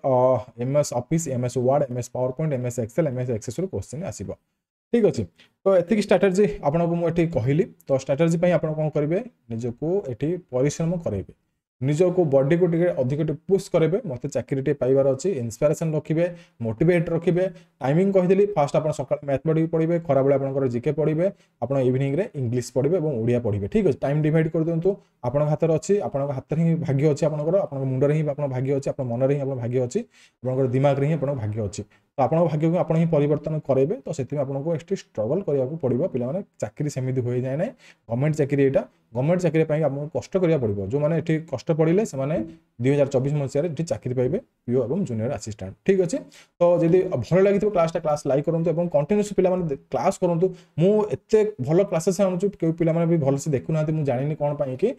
S1: MS office MS word MS PowerPoint MS excel MS ଏକ୍ସେସ୍ରୁ କୋଶ୍ଚିନ୍ ଆସିବ ঠিক ଅଛି ତ ଏତିକି ଷ୍ଟ୍ରାଟେଜି ଆପଣଙ୍କୁ ମୁଁ ଏଠି କହିଲି ତ ଷ୍ଟ୍ରାଟେଜି ପାଇଁ ଆପଣ କ'ଣ କରିବେ ନିଜକୁ ଏଠି ପରିଶ୍ରମ କରାଇବେ ନିଜକୁ ବଡିକୁ ଟିକେ ଅଧିକ ଟିକେ ପୁସ୍ କରିବେ ମୋତେ ଚାକିରିଟିଏ ପାଇବାର ଅଛି ଇନ୍ସପାରେସନ୍ ରଖିବେ ମୋଟିଭେଟ୍ ରଖିବେ ଟାଇମିଂ କହିଦେଲି ଫାର୍ଷ୍ଟ ଆପଣ ସକାଳେ ମ୍ୟାଥମେଟିକ୍ ପଢ଼ିବେ ଖରାବେଳେ ଆପଣଙ୍କର ଜିକେ ପଢ଼ିବେ ଆପଣ ଇଭିନିଂରେ ଇଂଲିଶ ପଢ଼ିବେ ଏବଂ ଓଡ଼ିଆ ପଢ଼ିବେ ଠିକ୍ ଅଛି ଟାଇମ୍ ଡିଭାଇଡ୍ କରିଦିଅନ୍ତୁ ଆପଣଙ୍କ ହାତରେ ଅଛି ଆପଣଙ୍କ ହାତରେ ହିଁ ଭାଗ୍ୟ ଅଛି ଆପଣଙ୍କର ଆପଣଙ୍କ ମୁଣ୍ଡରେ ହିଁ ଆପଣଙ୍କ ଭାଗ୍ୟ ଅଛି ଆପଣଙ୍କ ମନରେ ହିଁ ଆପଣଙ୍କ ଭାଗ୍ୟ ଅଛି ଆପଣଙ୍କର ଦିମାଗରେ ହିଁ ଆପଣଙ୍କ ଭାଗ୍ୟ ଅଛି ଆପଣଙ୍କ ଭାଗ୍ୟକୁ ଆପଣ ହିଁ ପରିବର୍ତ୍ତନ କରାଇବେ ତ ସେଥିପାଇଁ ଆପଣଙ୍କୁ ଏକ୍ସଟ୍ରି ଷ୍ଟ୍ରଗଲ୍ କରିବାକୁ ପଡ଼ିବ ପିଲାମାନେ ଚାକିରି ସେମିତି ହୋଇଯାଏ ନାହିଁ ଗଭର୍ଣ୍ଣମେଣ୍ଟ ଚାକିରି ଏଇଟା ଗଭର୍ଣ୍ଣମେଣ୍ଟ ଚାକିରି ପାଇଁ ଆମକୁ କଷ୍ଟ କରିବାକୁ ପଡ଼ିବ ଯେଉଁମାନେ ଏଠି କଷ୍ଟ ପଡ଼ିଲେ ସେମାନେ ଦୁଇ ହଜାର ଚବିଶ ମସିହାରେ ଏଠି ଚାକିରି ପାଇବେ ପିଓ ଏବଂ ଜୁନିୟର ଆସିଷ୍ଟାଣ୍ଟ ଠିକ୍ ଅଛି ତ ଯଦି ଭଲ ଲାଗିଥିବ କ୍ଲାସ୍ଟା କ୍ଲାସ୍ ଲାଇକ୍ କରନ୍ତୁ ଏବଂ କଣ୍ଟିନ୍ୟୁସ୍ ପିଲାମାନେ କ୍ଲାସ୍ କରନ୍ତୁ ମୁଁ ଏତେ ଭଲ କ୍ଲାସେସ୍ ଆଣୁଛୁ କେଉଁ ପିଲାମାନେ ବି ଭଲସେ ଦେଖୁନାହାନ୍ତି ମୁଁ ଜାଣିନି କ'ଣ ପାଇଁ କି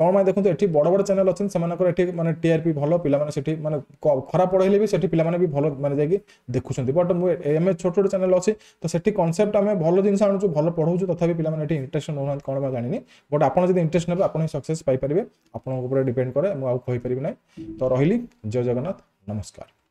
S1: କ'ଣ ପାଇଁ ଦେଖନ୍ତୁ ଏଠି ବଡ଼ ବଡ଼ ଚ୍ୟାନେଲ୍ ଅଛନ୍ତି ସେମାନଙ୍କର ଏଠି ମାନେ ଟିଆର୍ପି ଭଲ ପିଲାମାନେ ସେଠି ମାନେ ଖରାପ ପଢ଼େଇଲେ ବି ସେଠି ପିଲାମାନେ ବି ଭଲ ମାନେ ଯାଇକି ଦେଖୁଛନ୍ତି ବଟ୍ ମୁଁ ଏମ୍ ଛୋଟ ଛୋଟ ଚ୍ୟାନେଲ୍ ଅଛି ତ ସେଠି କନସେପ୍ଟ ଆମେ ଭଲ ଜିନିଷ ଆଣୁଛୁ ଭଲ ପଢ଼ଉଛୁ ତଥାପି ପିଲାମାନେ ଏଠି ଇଣ୍ଟରେଷ୍ଟ ନେଉନାହାନ୍ତି କ'ଣ ପାଇଁ ଜାଣିନି ବଟ୍ ଆପଣ ଆପଣ ଯଦି ଇଣ୍ଟରେଷ୍ଟ ନେବେ ଆପଣ ହିଁ ସକ୍ସେସ୍ ପାଇପାରିବେ ଆପଣଙ୍କ ଉପରେ ଡିପେଣ୍ଡ କରେ ମୁଁ ଆଉ କହିପାରିବି ନାହିଁ ତ ରହିଲି ଜୟ ଜଗନ୍ନାଥ ନମସ୍କାର